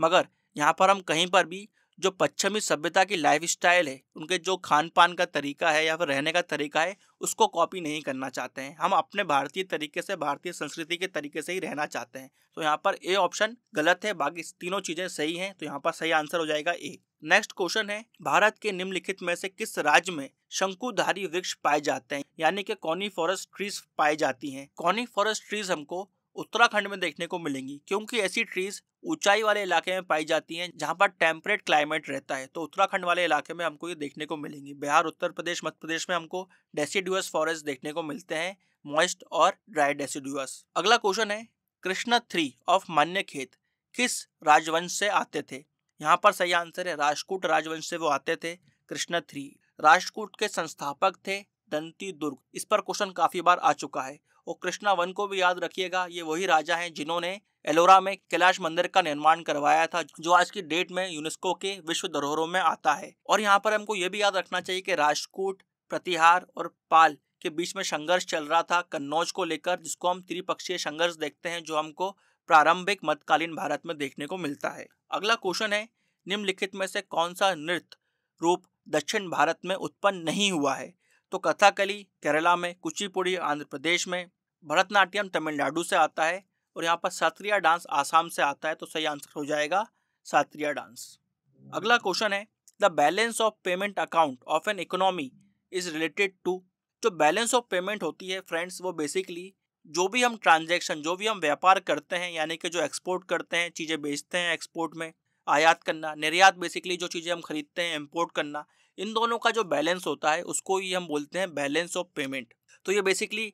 मगर यहाँ पर हम कहीं पर भी जो पश्चिमी सभ्यता की लाइफ स्टाइल है उनके जो खान पान का तरीका है या फिर रहने का तरीका है उसको कॉपी नहीं करना चाहते हैं हम अपने भारतीय तरीके से भारतीय संस्कृति के तरीके से ही रहना चाहते हैं तो यहाँ पर ए ऑप्शन गलत है बाकी तीनों चीज़ें सही हैं तो यहाँ पर सही आंसर हो जाएगा ए नेक्स्ट क्वेश्चन है भारत के निम्नलिखित में से किस राज्य में शंकुधारी वृक्ष पाए जाते हैं यानी कि कॉनी फॉरेस्ट ट्रीज पाई जाती हैं कॉनी फॉरेस्ट ट्रीज हमको उत्तराखंड में देखने को मिलेंगी क्योंकि ऐसी ट्रीज ऊंचाई वाले इलाके में पाई जाती हैं जहां पर टेम्परेट क्लाइमेट रहता है तो उत्तराखंड वाले इलाके में हमको ये देखने को मिलेंगी बिहार उत्तर प्रदेश मध्य प्रदेश में हमको डेसीड्यूअस फॉरेस्ट देखने को मिलते हैं मॉइस्ट और ड्राई डेसीड्यूअस अगला क्वेश्चन है कृष्णा थ्री ऑफ मान्य खेत किस राजवंश से आते थे यहाँ पर सही आंसर है राजकूट राजवंश से वो आते थे कृष्णा थ्री राजकूट के संस्थापक थे दंती दुर्ग इस पर क्वेश्चन काफी बार आ चुका है और कृष्णा वन को भी याद रखिएगा ये वही राजा हैं जिन्होंने एलोरा में कैलाश मंदिर का निर्माण करवाया था जो आज की डेट में यूनेस्को के विश्व धरोहरों में आता है और यहाँ पर हमको ये भी याद रखना चाहिए कि राजकूट प्रतिहार और पाल के बीच में संघर्ष चल रहा था कन्नौज को लेकर जिसको हम त्रिपक्षीय संघर्ष देखते हैं जो हमको प्रारंभिक मध्यकालीन भारत में देखने को मिलता है अगला क्वेश्चन है निम्नलिखित में से कौन सा नृत्य रूप दक्षिण भारत में उत्पन्न नहीं हुआ है तो कथाकली केरला में कुचिपुड़ी आंध्र प्रदेश में भरतनाट्यम तमिलनाडु से आता है और यहाँ पर सात्रिया डांस आसाम से आता है तो सही आंसर हो जाएगा सात्रिया डांस अगला क्वेश्चन है the balance of payment account of an economy is related to जो बैलेंस ऑफ पेमेंट होती है फ्रेंड्स वो बेसिकली जो भी हम ट्रांजेक्शन जो भी हम व्यापार करते हैं यानी कि जो एक्सपोर्ट करते हैं चीज़ें बेचते हैं एक्सपोर्ट में आयात करना निर्यात बेसिकली जो चीज़ें हम खरीदते हैं इम्पोर्ट करना इन दोनों का जो बैलेंस होता है उसको ही हम बोलते हैं बैलेंस ऑफ पेमेंट तो ये बेसिकली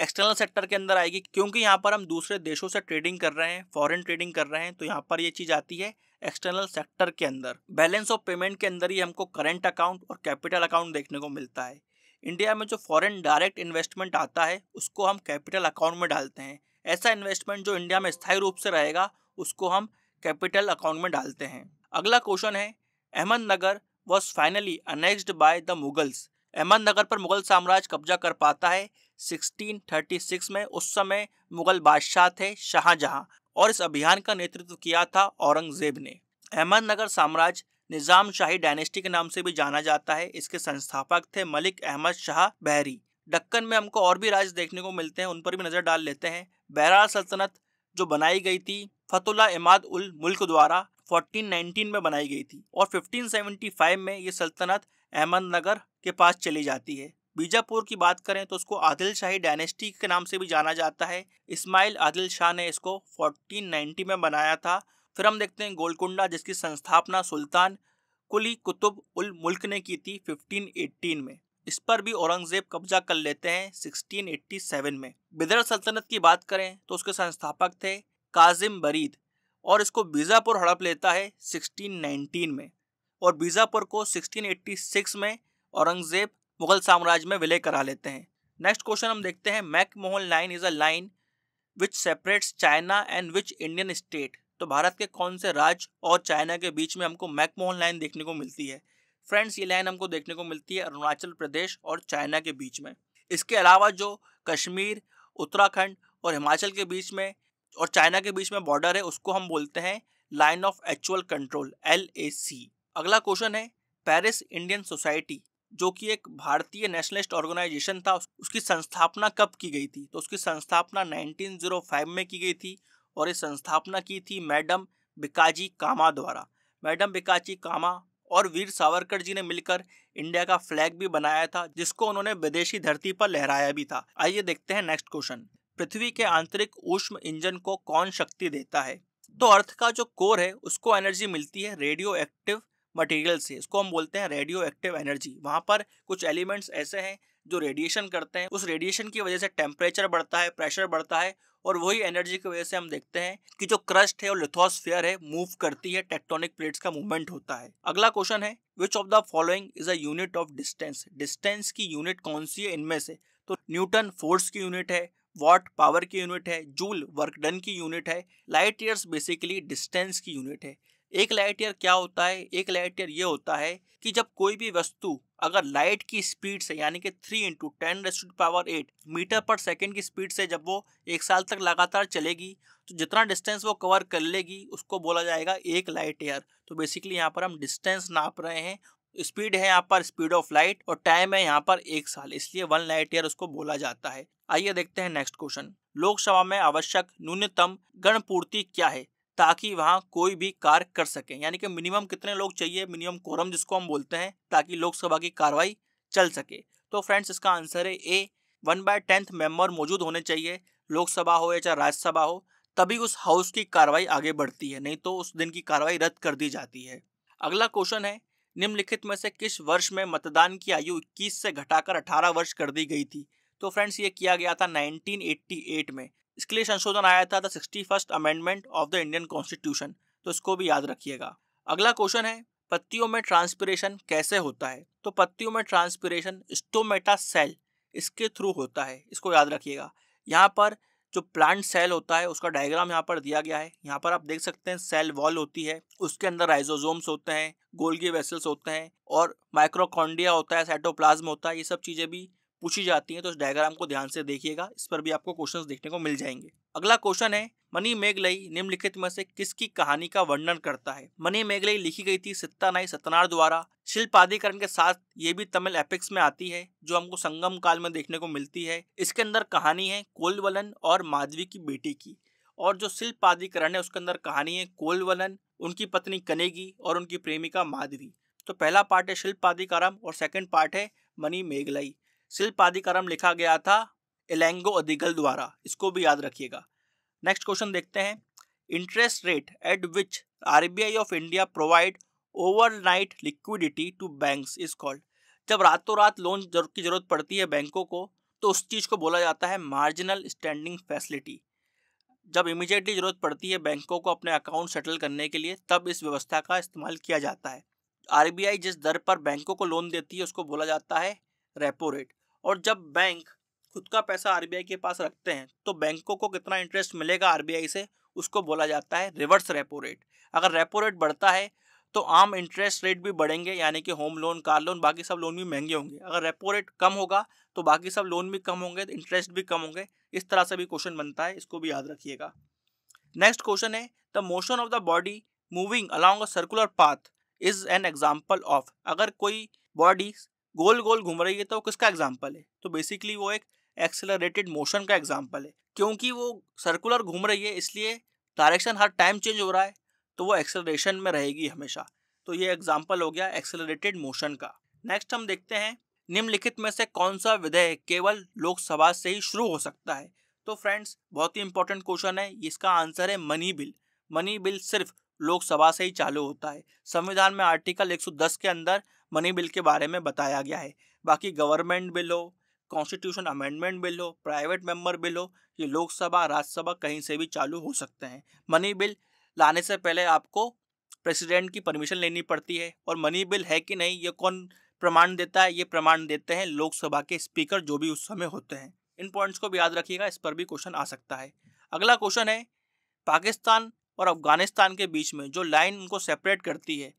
एक्सटर्नल सेक्टर के अंदर आएगी क्योंकि यहाँ पर हम दूसरे देशों से ट्रेडिंग कर रहे हैं फॉरेन ट्रेडिंग कर रहे हैं तो यहाँ पर ये चीज़ आती है एक्सटर्नल सेक्टर के अंदर बैलेंस ऑफ पेमेंट के अंदर ही हमको करेंट अकाउंट और कैपिटल अकाउंट देखने को मिलता है इंडिया में जो फॉरेन डायरेक्ट इन्वेस्टमेंट आता है उसको हम कैपिटल अकाउंट में डालते हैं ऐसा इन्वेस्टमेंट जो इंडिया में स्थायी रूप से रहेगा उसको हम कैपिटल अकाउंट में डालते हैं अगला क्वेश्चन है Ahmednagar was finally annexed by the Mughals Ahmednagar पर मुगल साम्राज्य कब्जा कर पाता है 1636 में उस समय मुगल बादशाह थे शाहजहां और इस अभियान का नेतृत्व किया था औरंगजेब ने अहमदनगर साम्राज्य निजाम शाही डायनेस्टी के नाम से भी जाना जाता है इसके संस्थापक थे मलिक अहमद शाह बहरी डक्कन में हमको और भी राज्य देखने को मिलते हैं उन पर भी नज़र डाल लेते हैं बहरा सल्तनत जो बनाई गई थी फतुल्ला इमाद उल मुल्क द्वारा 1419 में बनाई गई थी और 1575 में ये सल्तनत अहमदनगर के पास चली जाती है बीजापुर की बात करें तो उसको आदिल शाही डायनेस्टी के नाम से भी जाना जाता है इस्माइल आदिल शाह ने इसको 1490 में बनाया था फिर हम देखते हैं गोलकुंडा जिसकी संस्थापना सुल्तान कुली कुतुब उल मुल्क ने की थी 1518 में इस पर भी औरंगजेब कब्जा कर लेते हैं 1687 में बिदर सल्तनत की बात करें तो उसके संस्थापक थे काजिम बरीद और इसको बीजापुर हड़प लेता है 1619 में और बीजापुर को 1686 में औरंगजेब मुगल साम्राज्य में विलय करा लेते हैं नेक्स्ट क्वेश्चन हम देखते हैं McMahon line is a line which separates China and which Indian state तो भारत के कौन से राज्य और चाइना के बीच में हमको मैकमोहन लाइन देखने को मिलती है फ्रेंड्स ये लाइन हमको देखने को मिलती है अरुणाचल प्रदेश और चाइना के बीच में इसके अलावा जो कश्मीर उत्तराखंड और हिमाचल के बीच में और चाइना के बीच में बॉर्डर है उसको हम बोलते हैं line of actual control L अगला क्वेश्चन है पेरिस इंडियन सोसाइटी जो कि एक भारतीय नेशनलिस्ट ऑर्गेनाइजेशन था उसकी संस्थापना कब की गई थी तो उसकी संस्थापना 1905 में की गई थी और इस संस्थापना की थी मैडम बिकाजी कामा द्वारा मैडम बिकाजी कामा और वीर सावरकर जी ने मिलकर इंडिया का फ्लैग भी बनाया था जिसको उन्होंने विदेशी धरती पर लहराया भी था आइए देखते हैं नेक्स्ट क्वेश्चन पृथ्वी के आंतरिक उष्म इंजन को कौन शक्ति देता है तो अर्थ का जो कोर है उसको एनर्जी मिलती है रेडियो एक्टिव मटेरियल से इसको हम बोलते हैं रेडियो एक्टिव एनर्जी वहाँ पर कुछ एलिमेंट्स ऐसे हैं जो रेडिएशन करते हैं उस रेडिएशन की वजह से टेम्परेचर बढ़ता है प्रेशर बढ़ता है और वही एनर्जी की वजह से हम देखते हैं कि जो क्रस्ट है और लिथोस्फेयर है मूव करती है टेक्टोनिक प्लेट्स का मूवमेंट होता है अगला क्वेश्चन है which of the following is a unit of distance distance की यूनिट कौन सी है इनमें से तो न्यूटन फोर्स की यूनिट है वॉट पावर की यूनिट है जूल वर्क डन की यूनिट है लाइट ईयर्स बेसिकली डिस्टेंस की यूनिट है एक लाइट ईयर क्या होता है एक लाइट ईयर ये होता है कि जब कोई भी वस्तु अगर लाइट की स्पीड से यानी कि three into ten raised to power eight metre per second की स्पीड से जब वो एक साल तक लगातार चलेगी तो जितना डिस्टेंस वो कवर कर लेगी उसको बोला जाएगा एक लाइट ईयर तो बेसिकली यहाँ पर हम डिस्टेंस नाप रहे हैं स्पीड है यहाँ पर स्पीड ऑफ लाइट और टाइम है यहाँ पर एक साल इसलिए वन लाइट ईयर उसको बोला जाता है आइए देखते हैं नेक्स्ट क्वेश्चन लोकसभा में आवश्यक न्यूनतम गणपूर्ति क्या है ताकि वहाँ कोई भी कार्य कर सके यानी कि मिनिमम कितने लोग चाहिए मिनिमम कोरम जिसको हम बोलते हैं ताकि लोकसभा की कार्रवाई चल सके तो फ्रेंड्स इसका आंसर है A one by tenth member मौजूद होने चाहिए लोकसभा हो या चाहे राज्यसभा हो तभी उस हाउस की कार्रवाई आगे बढ़ती है नहीं तो उस दिन की कार्रवाई रद्द कर दी जाती है अगला क्वेश्चन है निम्नलिखित में से किस वर्ष में मतदान की आयु 21 से घटाकर 18 वर्ष कर दी गई थी तो फ्रेंड्स ये किया गया था 1988 में इसके लिए संशोधन आया था sixty first amendment of the Indian constitution तो इसको भी याद रखिएगा अगला क्वेश्चन है पत्तियों में ट्रांसपिरेशन कैसे होता है तो पत्तियों में ट्रांसपिरेशन स्टोमेटा सेल इसके थ्रू होता है इसको याद रखिएगा यहाँ पर जो प्लांट सेल होता है उसका डायग्राम यहाँ पर दिया गया है यहाँ पर आप देख सकते हैं सेल वॉल होती है उसके अंदर राइजोजोम्स होते हैं गोल्गी वेसल्स होते हैं और माइक्रोकॉन्डिया होता है साइटोप्लाज्म होता है ये सब चीज़ें भी पूछी जाती हैं तो इस डायग्राम को ध्यान से देखिएगा इस पर भी आपको क्वेश्चन देखने को मिल जाएंगे अगला क्वेश्चन है मनी मेघलई निम्नलिखित में से किसकी कहानी का वर्णन करता है मनी मेघलई लिखी गई थी नाई सतनार द्वारा शिल्पाधिकरण के साथ ये भी तमिल एपिक्स में आती है जो हमको संगम काल में देखने को मिलती है इसके अंदर कहानी है कोलवलन और माधवी की बेटी की और जो शिल्पाधिकरण है उसके अंदर कहानी है कोलवलन उनकी पत्नी कनेगी और उनकी प्रेमिका माधवी तो पहला पार्ट है शिल्पाधिकारम और सेकंड पार्ट है मनी मेघलई शिल्पाधिकरम लिखा गया था एलेंगो अधिगल द्वारा इसको भी याद रखिएगा नेक्स्ट क्वेश्चन देखते हैं interest rate at which R of India provide overnight liquidity to banks is called जब रातों रात लोन की जरूरत पड़ती है बैंकों को तो उस चीज़ को बोला जाता है मार्जिनल स्टैंडिंग फैसिलिटी जब इमिजिएटली ज़रूरत पड़ती है बैंकों को अपने अकाउंट सेटल करने के लिए तब इस व्यवस्था का इस्तेमाल किया जाता है आरबीआई जिस दर पर बैंकों को लोन देती है उसको बोला जाता है रेपो रेट और जब बैंक खुद का पैसा आर के पास रखते हैं तो बैंकों को कितना इंटरेस्ट मिलेगा आर से उसको बोला जाता है रिवर्स रेपो रेट अगर रेपो रेट बढ़ता है तो आम इंटरेस्ट रेट भी बढ़ेंगे यानी कि होम लोन कार लोन बाकी सब लोन भी महंगे होंगे अगर रेपो रेट कम होगा तो बाकी सब लोन भी कम होंगे तो इंटरेस्ट भी कम होंगे इस तरह से भी क्वेश्चन बनता है इसको भी याद रखिएगा नेक्स्ट क्वेश्चन है the motion of the body moving along a circular path is an example of अगर कोई बॉडी गोल गोल घूम रही है तो किसका एग्जाम्पल है तो बेसिकली वो एक एक्सेलरेटेड मोशन का एग्जाम्पल है क्योंकि वो सर्कुलर घूम रही है इसलिए डायरेक्शन हर टाइम चेंज हो रहा है तो वो एक्सेलरेशन में रहेगी हमेशा तो ये एग्जाम्पल हो गया एक्सेलरेटेड मोशन का नेक्स्ट हम देखते हैं निम्नलिखित में से कौन सा विधेयक केवल लोकसभा से ही शुरू हो सकता है तो फ्रेंड्स बहुत ही इंपॉर्टेंट क्वेश्चन है इसका आंसर है मनी बिल मनी बिल सिर्फ लोकसभा से ही चालू होता है संविधान में आर्टिकल 110 के अंदर मनी बिल के बारे में बताया गया है बाकी गवर्नमेंट बिल हो कॉन्स्टिट्यूशन अमेंडमेंट बिल हो प्राइवेट मेंबर बिल हो ये लोकसभा राज्यसभा कहीं से भी चालू हो सकते हैं मनी बिल लाने से पहले आपको प्रेसिडेंट की परमिशन लेनी पड़ती है और मनी बिल है कि नहीं ये कौन प्रमाण देता है ये प्रमाण देते हैं लोकसभा के स्पीकर जो भी उस समय होते हैं इन पॉइंट्स को भी याद रखिएगा इस पर भी क्वेश्चन आ सकता है अगला क्वेश्चन है पाकिस्तान और अफगानिस्तान के बीच में जो लाइन उनको सेपरेट करती है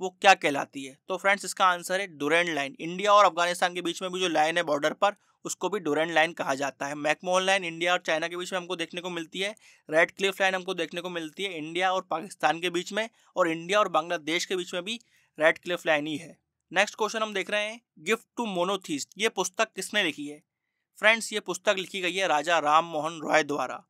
वो क्या कहलाती है तो फ्रेंड्स इसका आंसर है डोरेंड लाइन इंडिया और अफगानिस्तान के बीच में भी जो लाइन है बॉर्डर पर उसको भी डोरेंड लाइन कहा जाता है मैकमोहन लाइन इंडिया और चाइना के बीच में हमको देखने को मिलती है रेड क्लिफ लाइन हमको देखने को मिलती है इंडिया और पाकिस्तान के बीच में और इंडिया और बांग्लादेश के बीच में भी रेड क्लिफ लाइन ही है नेक्स्ट क्वेश्चन हम देख रहे हैं गिफ्ट टू मोनोथीस्ट ये पुस्तक किसने लिखी है फ्रेंड्स ये पुस्तक लिखी गई है राजा राम मोहन रॉय द्वारा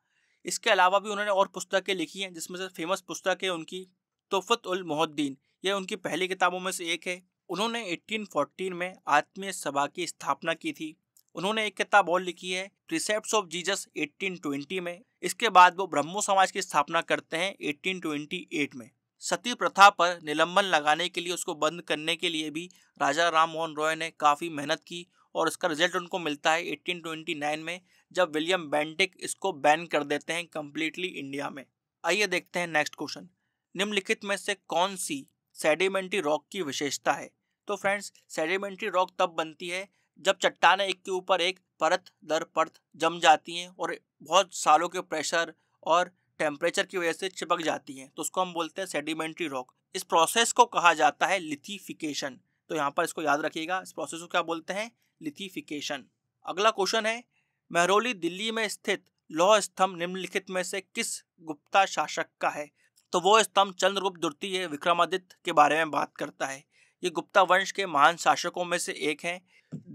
इसके अलावा भी उन्होंने और पुस्तकें लिखी हैं जिसमें से फेमस पुस्तक है उनकी तोफ़त उल मोहद्दीन यह उनकी पहली किताबों में से एक है उन्होंने 1814 में आत्मीय सभा की स्थापना की थी उन्होंने एक किताब और लिखी है प्रिसेप्ट ऑफ जीजस 1820 में इसके बाद वो ब्रह्मो समाज की स्थापना करते हैं 1828 में सती प्रथा पर निलंबन लगाने के लिए उसको बंद करने के लिए भी राजा राम मोहन रॉय ने काफ़ी मेहनत की और इसका रिजल्ट उनको मिलता है 1829 में जब विलियम बेंटिक इसको बैन कर देते हैं कम्प्लीटली इंडिया में आइए देखते हैं नेक्स्ट क्वेश्चन निम्नलिखित में से कौन सी सेडिमेंट्री रॉक की विशेषता है तो फ्रेंड्स सेडिमेंट्री रॉक तब बनती है जब चट्टाने एक के ऊपर एक परत दर परत जम जाती हैं और बहुत सालों के प्रेशर और टेम्परेचर की वजह से चिपक जाती हैं तो उसको हम बोलते हैं सेडिमेंट्री रॉक इस प्रोसेस को कहा जाता है लिथिफिकेशन तो यहाँ पर इसको याद रखिएगा इस प्रोसेस को क्या बोलते हैं लिथिफिकेशन अगला क्वेश्चन है मेहरोली दिल्ली में स्थित लौह स्तंभ निम्नलिखित में से किस गुप्ता शासक का है तो वो स्तंभ चंद्रगुप्त द्वितीय विक्रमादित्य के बारे में बात करता है ये गुप्ता वंश के महान शासकों में से एक हैं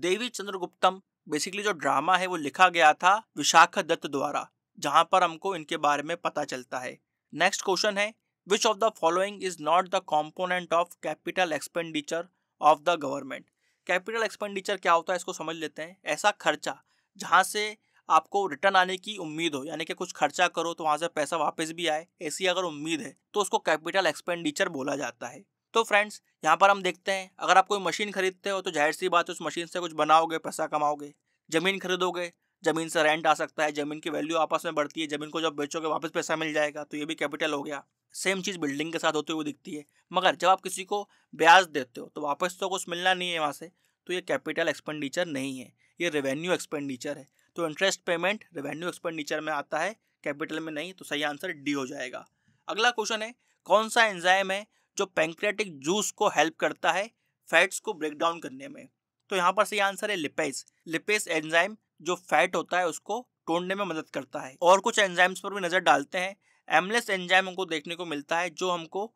देवी चंद्रगुप्तम बेसिकली जो ड्रामा है वो लिखा गया था विशाखा दत्त द्वारा जहाँ पर हमको इनके बारे में पता चलता है नेक्स्ट क्वेश्चन है which of the following is not the component of capital expenditure of the government capital expenditure क्या होता है इसको समझ लेते हैं ऐसा खर्चा जहाँ से आपको रिटर्न आने की उम्मीद हो यानी कि कुछ खर्चा करो तो वहाँ से पैसा वापस भी आए ऐसी अगर उम्मीद है तो उसको कैपिटल एक्सपेंडिचर बोला जाता है तो फ्रेंड्स यहाँ पर हम देखते हैं अगर आप कोई मशीन खरीदते हो तो जाहिर सी बात है उस मशीन से कुछ बनाओगे पैसा कमाओगे ज़मीन खरीदोगे ज़मीन से रेंट आ सकता है ज़मीन की वैल्यू आपस में बढ़ती है ज़मीन को जब बेचोगे वापस पैसा मिल जाएगा तो ये भी कैपिटल हो गया सेम चीज़ बिल्डिंग के साथ होती हुई दिखती है मगर जब आप किसी को ब्याज देते हो तो वापस तो कुछ मिलना नहीं है वहाँ से तो ये कैपिटल एक्सपेंडिचर नहीं है ये रेवेन्यू एक्सपेंडिचर है तो इंटरेस्ट पेमेंट रेवेन्यू एक्सपेंडिचर में आता है कैपिटल में नहीं तो सही आंसर डी हो जाएगा अगला क्वेश्चन है कौन सा एंजाइम है जो पेंक्रेटिक जूस को हेल्प करता है फैट्स को ब्रेक डाउन करने में तो यहाँ पर सही आंसर है लिपेस लिपेस एंजाइम जो फैट होता है उसको तोड़ने में मदद करता है और कुछ एंजाइम्स पर भी नज़र डालते हैं एमलेस एंजाइम हमको देखने को मिलता है जो हमको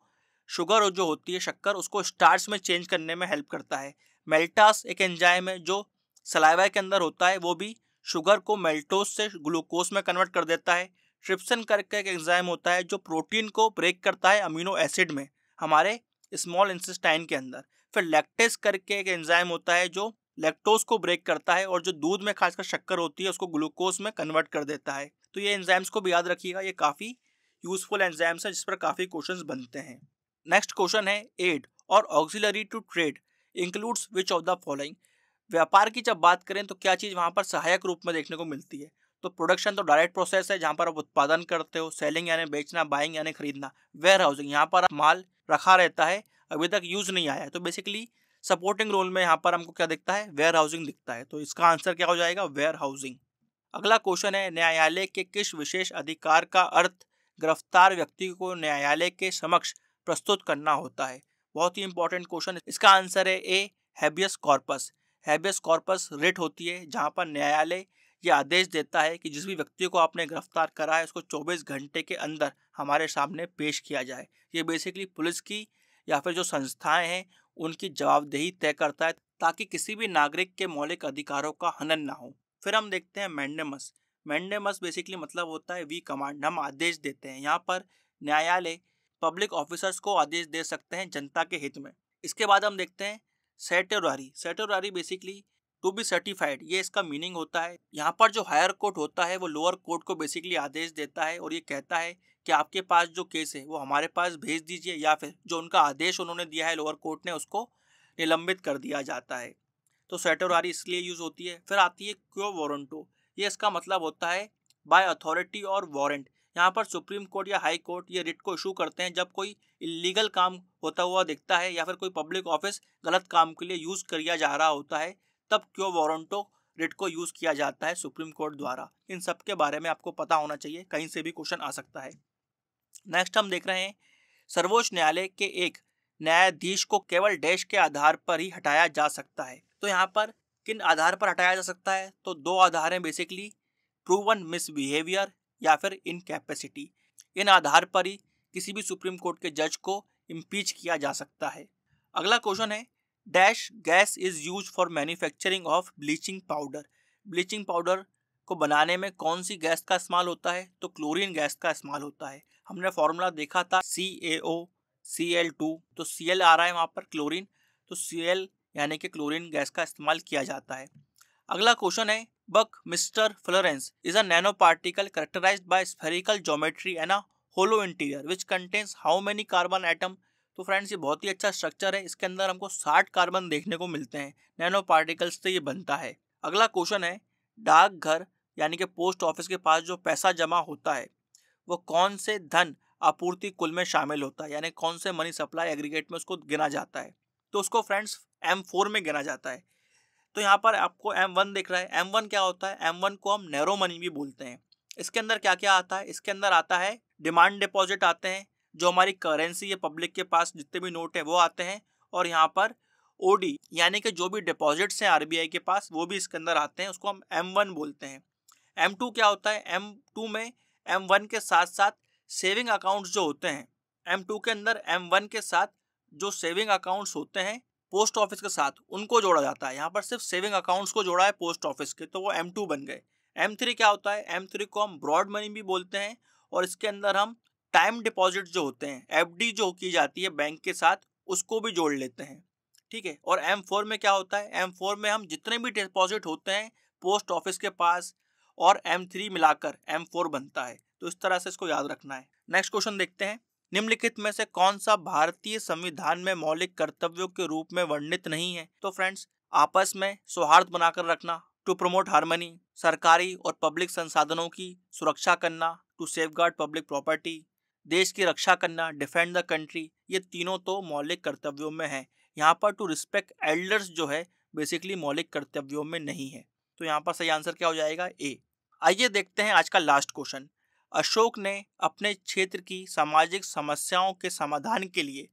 शुगर जो होती है शक्कर उसको स्टार्च में चेंज करने में हेल्प करता है मेल्टास एक एंजाइम है जो सलाइवा के अंदर होता है वो भी शुगर को मेल्टोज से ग्लूकोज में कन्वर्ट कर देता है ट्रिप्सन करके एक एंजाइम होता है जो प्रोटीन को ब्रेक करता है अमीनो एसिड में हमारे स्मॉल इंसेस्टाइन के अंदर फिर लैक्टेस करके एक एंजाइम होता है जो लैक्टोज को ब्रेक करता है और जो दूध में खासकर शक्कर होती है उसको ग्लूकोज में कन्वर्ट कर देता है तो ये एंजाइम्स को भी याद रखिएगा ये काफ़ी यूजफुल एंजाइम्स हैं जिस पर काफ़ी क्वेश्चंस बनते हैं नेक्स्ट क्वेश्चन है एड और auxiliary to trade includes which of the following व्यापार की जब बात करें तो क्या चीज़ वहाँ पर सहायक रूप में देखने को मिलती है तो प्रोडक्शन तो डायरेक्ट प्रोसेस है जहाँ पर आप उत्पादन करते हो सेलिंग यानी बेचना बाइंग यानी खरीदना वेयर हाउसिंग यहाँ पर माल रखा रहता है अभी तक यूज़ नहीं आया है तो बेसिकली सपोर्टिंग रोल में यहाँ पर हमको क्या दिखता है वेयर हाउसिंग दिखता है तो इसका आंसर क्या हो जाएगा वेयर हाउसिंग अगला क्वेश्चन है न्यायालय के किस विशेष अधिकार का अर्थ गिरफ्तार व्यक्ति को न्यायालय के समक्ष प्रस्तुत करना होता है बहुत ही इंपॉर्टेंट क्वेश्चन इसका आंसर है A habeas corpus habeas corpus writ होती है जहाँ पर न्यायालय ये आदेश देता है कि जिस भी व्यक्ति को आपने गिरफ्तार करा है उसको 24 घंटे के अंदर हमारे सामने पेश किया जाए ये बेसिकली पुलिस की या फिर जो संस्थाएं हैं उनकी जवाबदेही तय करता है ताकि किसी भी नागरिक के मौलिक अधिकारों का हनन ना हो फिर हम देखते हैं मैंडेमस मैंडेमस बेसिकली मतलब होता है वी कमांड हम आदेश देते हैं यहाँ पर न्यायालय पब्लिक ऑफिसर्स को आदेश दे सकते हैं जनता के हित में इसके बाद हम देखते हैं certiorari certiorari basically to be certified ये इसका मीनिंग होता है यहाँ पर जो हायर कोर्ट होता है वो लोअर कोर्ट को बेसिकली आदेश देता है और ये कहता है कि आपके पास जो केस है वो हमारे पास भेज दीजिए या फिर जो उनका आदेश उन्होंने दिया है लोअर कोर्ट ने उसको निलंबित कर दिया जाता है तो सेटरवारी इसलिए यूज़ होती है फिर आती है क्यों वारंटो ये इसका मतलब होता है बाय अथॉरिटी और वारंट यहाँ पर सुप्रीम कोर्ट या हाई कोर्ट ये रिट को इशू करते हैं जब कोई इलीगल काम होता हुआ दिखता है या फिर कोई पब्लिक ऑफिस गलत काम के लिए यूज़ किया जा रहा होता है तब क्यों वारंटो रिट को यूज़ किया जाता है सुप्रीम कोर्ट द्वारा इन सब के बारे में आपको पता होना चाहिए कहीं से भी क्वेश्चन आ सकता है नेक्स्ट हम देख रहे हैं सर्वोच्च न्यायालय के एक न्यायाधीश को केवल डैश के आधार पर ही हटाया जा सकता है तो यहाँ पर किन आधार पर हटाया जा सकता है तो दो आधार हैं बेसिकली प्रूवन मिसबिहेवियर या फिर इनकेपेसिटी इन आधार पर ही किसी भी सुप्रीम कोर्ट के जज को इम्पीच किया जा सकता है अगला क्वेश्चन है dash gas is use for manufacturing of bleaching powder bleaching powder को बनाने में कौन सी गैस का इस्तेमाल होता है तो क्लोरीन गैस का इस्तेमाल होता है हमने फॉर्मूला देखा था सी A O C L to तो सी एल आ रहा है वहाँ पर क्लोरीन तो सी एल यानी कि क्लोरीन गैस का इस्तेमाल किया जाता है अगला क्वेश्चन है mister Florence is a nano particle characterize by spherical geometry and a hollow interior which contains how many carbon atom तो फ्रेंड्स ये बहुत ही अच्छा स्ट्रक्चर है इसके अंदर हमको साठ कार्बन देखने को मिलते हैं नैनो पार्टिकल्स से ये बनता है अगला क्वेश्चन है डाक घर यानी कि पोस्ट ऑफिस के पास जो पैसा जमा होता है वो कौन से धन आपूर्ति कुल में शामिल होता है यानी कौन से मनी सप्लाई एग्रीगेट में उसको गिना जाता है तो उसको फ्रेंड्स एम फोर में गिना जाता है तो यहाँ पर आपको एम वन दिख रहा है एम वन क्या होता है एम वन को हम नैरो मनी भी बोलते हैं इसके अंदर क्या क्या आता है इसके अंदर आता है डिमांड डिपॉजिट आते हैं जो हमारी करेंसी है पब्लिक के पास जितने भी नोट हैं वो आते हैं और यहाँ पर डी यानी कि जो भी डिपॉजिट्स हैं आई के पास वो भी इसके अंदर आते हैं उसको हम एम वन बोलते हैं एम टू क्या होता है एम टू में एम वन के साथ साथ सेविंग अकाउंट्स जो होते हैं एम टू के अंदर एम वन के साथ जो सेविंग अकाउंट्स होते हैं पोस्ट ऑफिस के साथ उनको जोड़ा जाता है यहाँ पर सिर्फ सेविंग अकाउंट्स को जोड़ा है पोस्ट ऑफिस के तो वो एम टू बन गए एम थ्री क्या होता है एम थ्री को हम ब्रॉड मनी भी बोलते हैं और इसके अंदर हम टाइम डिपॉजिट जो होते हैं एफ डी जो की जाती है बैंक के साथ उसको भी जोड़ लेते हैं ठीक है और एम फोर में क्या होता है एम फोर में हम जितने भी डिपॉजिट होते हैं पोस्ट ऑफिस के पास और एम थ्री मिलाकर एम फोर बनता है तो इस तरह से इसको याद रखना है नेक्स्ट क्वेश्चन देखते हैं निम्नलिखित में से कौन सा भारतीय संविधान में मौलिक कर्तव्यों के रूप में वर्णित नहीं है तो फ्रेंड्स आपस में सौहार्द बनाकर रखना टू प्रमोट हार्मनी सरकारी और पब्लिक संसाधनों की सुरक्षा करना टू सेफ पब्लिक प्रॉपर्टी देश की रक्षा करना डिफेंड द कंट्री ये तीनों तो मौलिक कर्तव्यों में है यहाँ पर टू रिस्पेक्ट एल्डर्स जो है बेसिकली मौलिक कर्तव्यों में नहीं है तो यहाँ पर सही आंसर क्या हो जाएगा ए आइए देखते हैं आज का लास्ट क्वेश्चन अशोक ने अपने क्षेत्र की सामाजिक समस्याओं के समाधान के लिए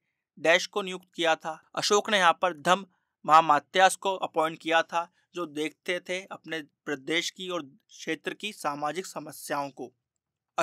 डैश को नियुक्त किया था अशोक ने यहाँ पर धम महामात्यास को अपॉइंट किया था जो देखते थे अपने प्रदेश की और क्षेत्र की सामाजिक समस्याओं को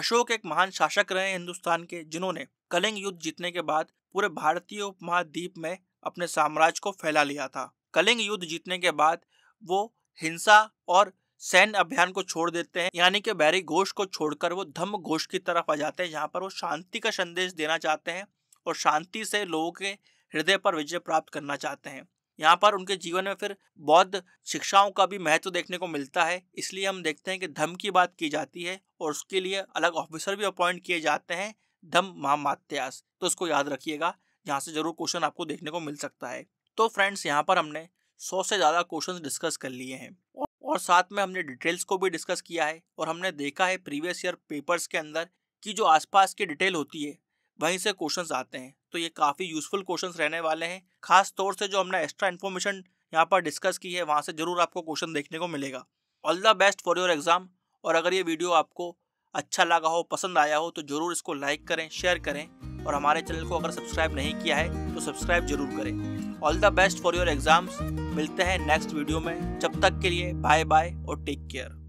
अशोक एक महान शासक रहे हिंदुस्तान के जिन्होंने कलिंग युद्ध जीतने के बाद पूरे भारतीय उपमहाद्वीप में अपने साम्राज्य को फैला लिया था कलिंग युद्ध जीतने के बाद वो हिंसा और सैन्य अभियान को छोड़ देते हैं यानी कि बैरी घोष को छोड़कर वो धम्म घोष की तरफ आ जाते हैं जहाँ पर वो शांति का संदेश देना चाहते हैं और शांति से लोगों के हृदय पर विजय प्राप्त करना चाहते हैं यहाँ पर उनके जीवन में फिर बौद्ध शिक्षाओं का भी महत्व देखने को मिलता है इसलिए हम देखते हैं कि धम्म की बात की जाती है और उसके लिए अलग ऑफिसर भी अपॉइंट किए जाते हैं धम महामात्यास तो उसको याद रखिएगा यहाँ से जरूर क्वेश्चन आपको देखने को मिल सकता है तो फ्रेंड्स यहाँ पर हमने सौ से ज़्यादा क्वेश्चन डिस्कस कर लिए हैं और साथ में हमने डिटेल्स को भी डिस्कस किया है और हमने देखा है प्रीवियस ईयर पेपर्स के अंदर कि जो आसपास की डिटेल होती है वहीं से क्वेश्चन आते हैं तो ये काफ़ी यूजफुल क्वेश्चन रहने वाले हैं खास तौर से जो हमने एक्स्ट्रा इन्फॉर्मेशन यहाँ पर डिस्कस की है वहाँ से ज़रूर आपको क्वेश्चन देखने को मिलेगा all the best for your exam और अगर ये वीडियो आपको अच्छा लगा हो पसंद आया हो तो ज़रूर इसको लाइक करें शेयर करें और हमारे चैनल को अगर सब्सक्राइब नहीं किया है तो सब्सक्राइब जरूर करें all the best for your exams मिलते हैं नेक्स्ट वीडियो में जब तक के लिए बाय बाय और टेक केयर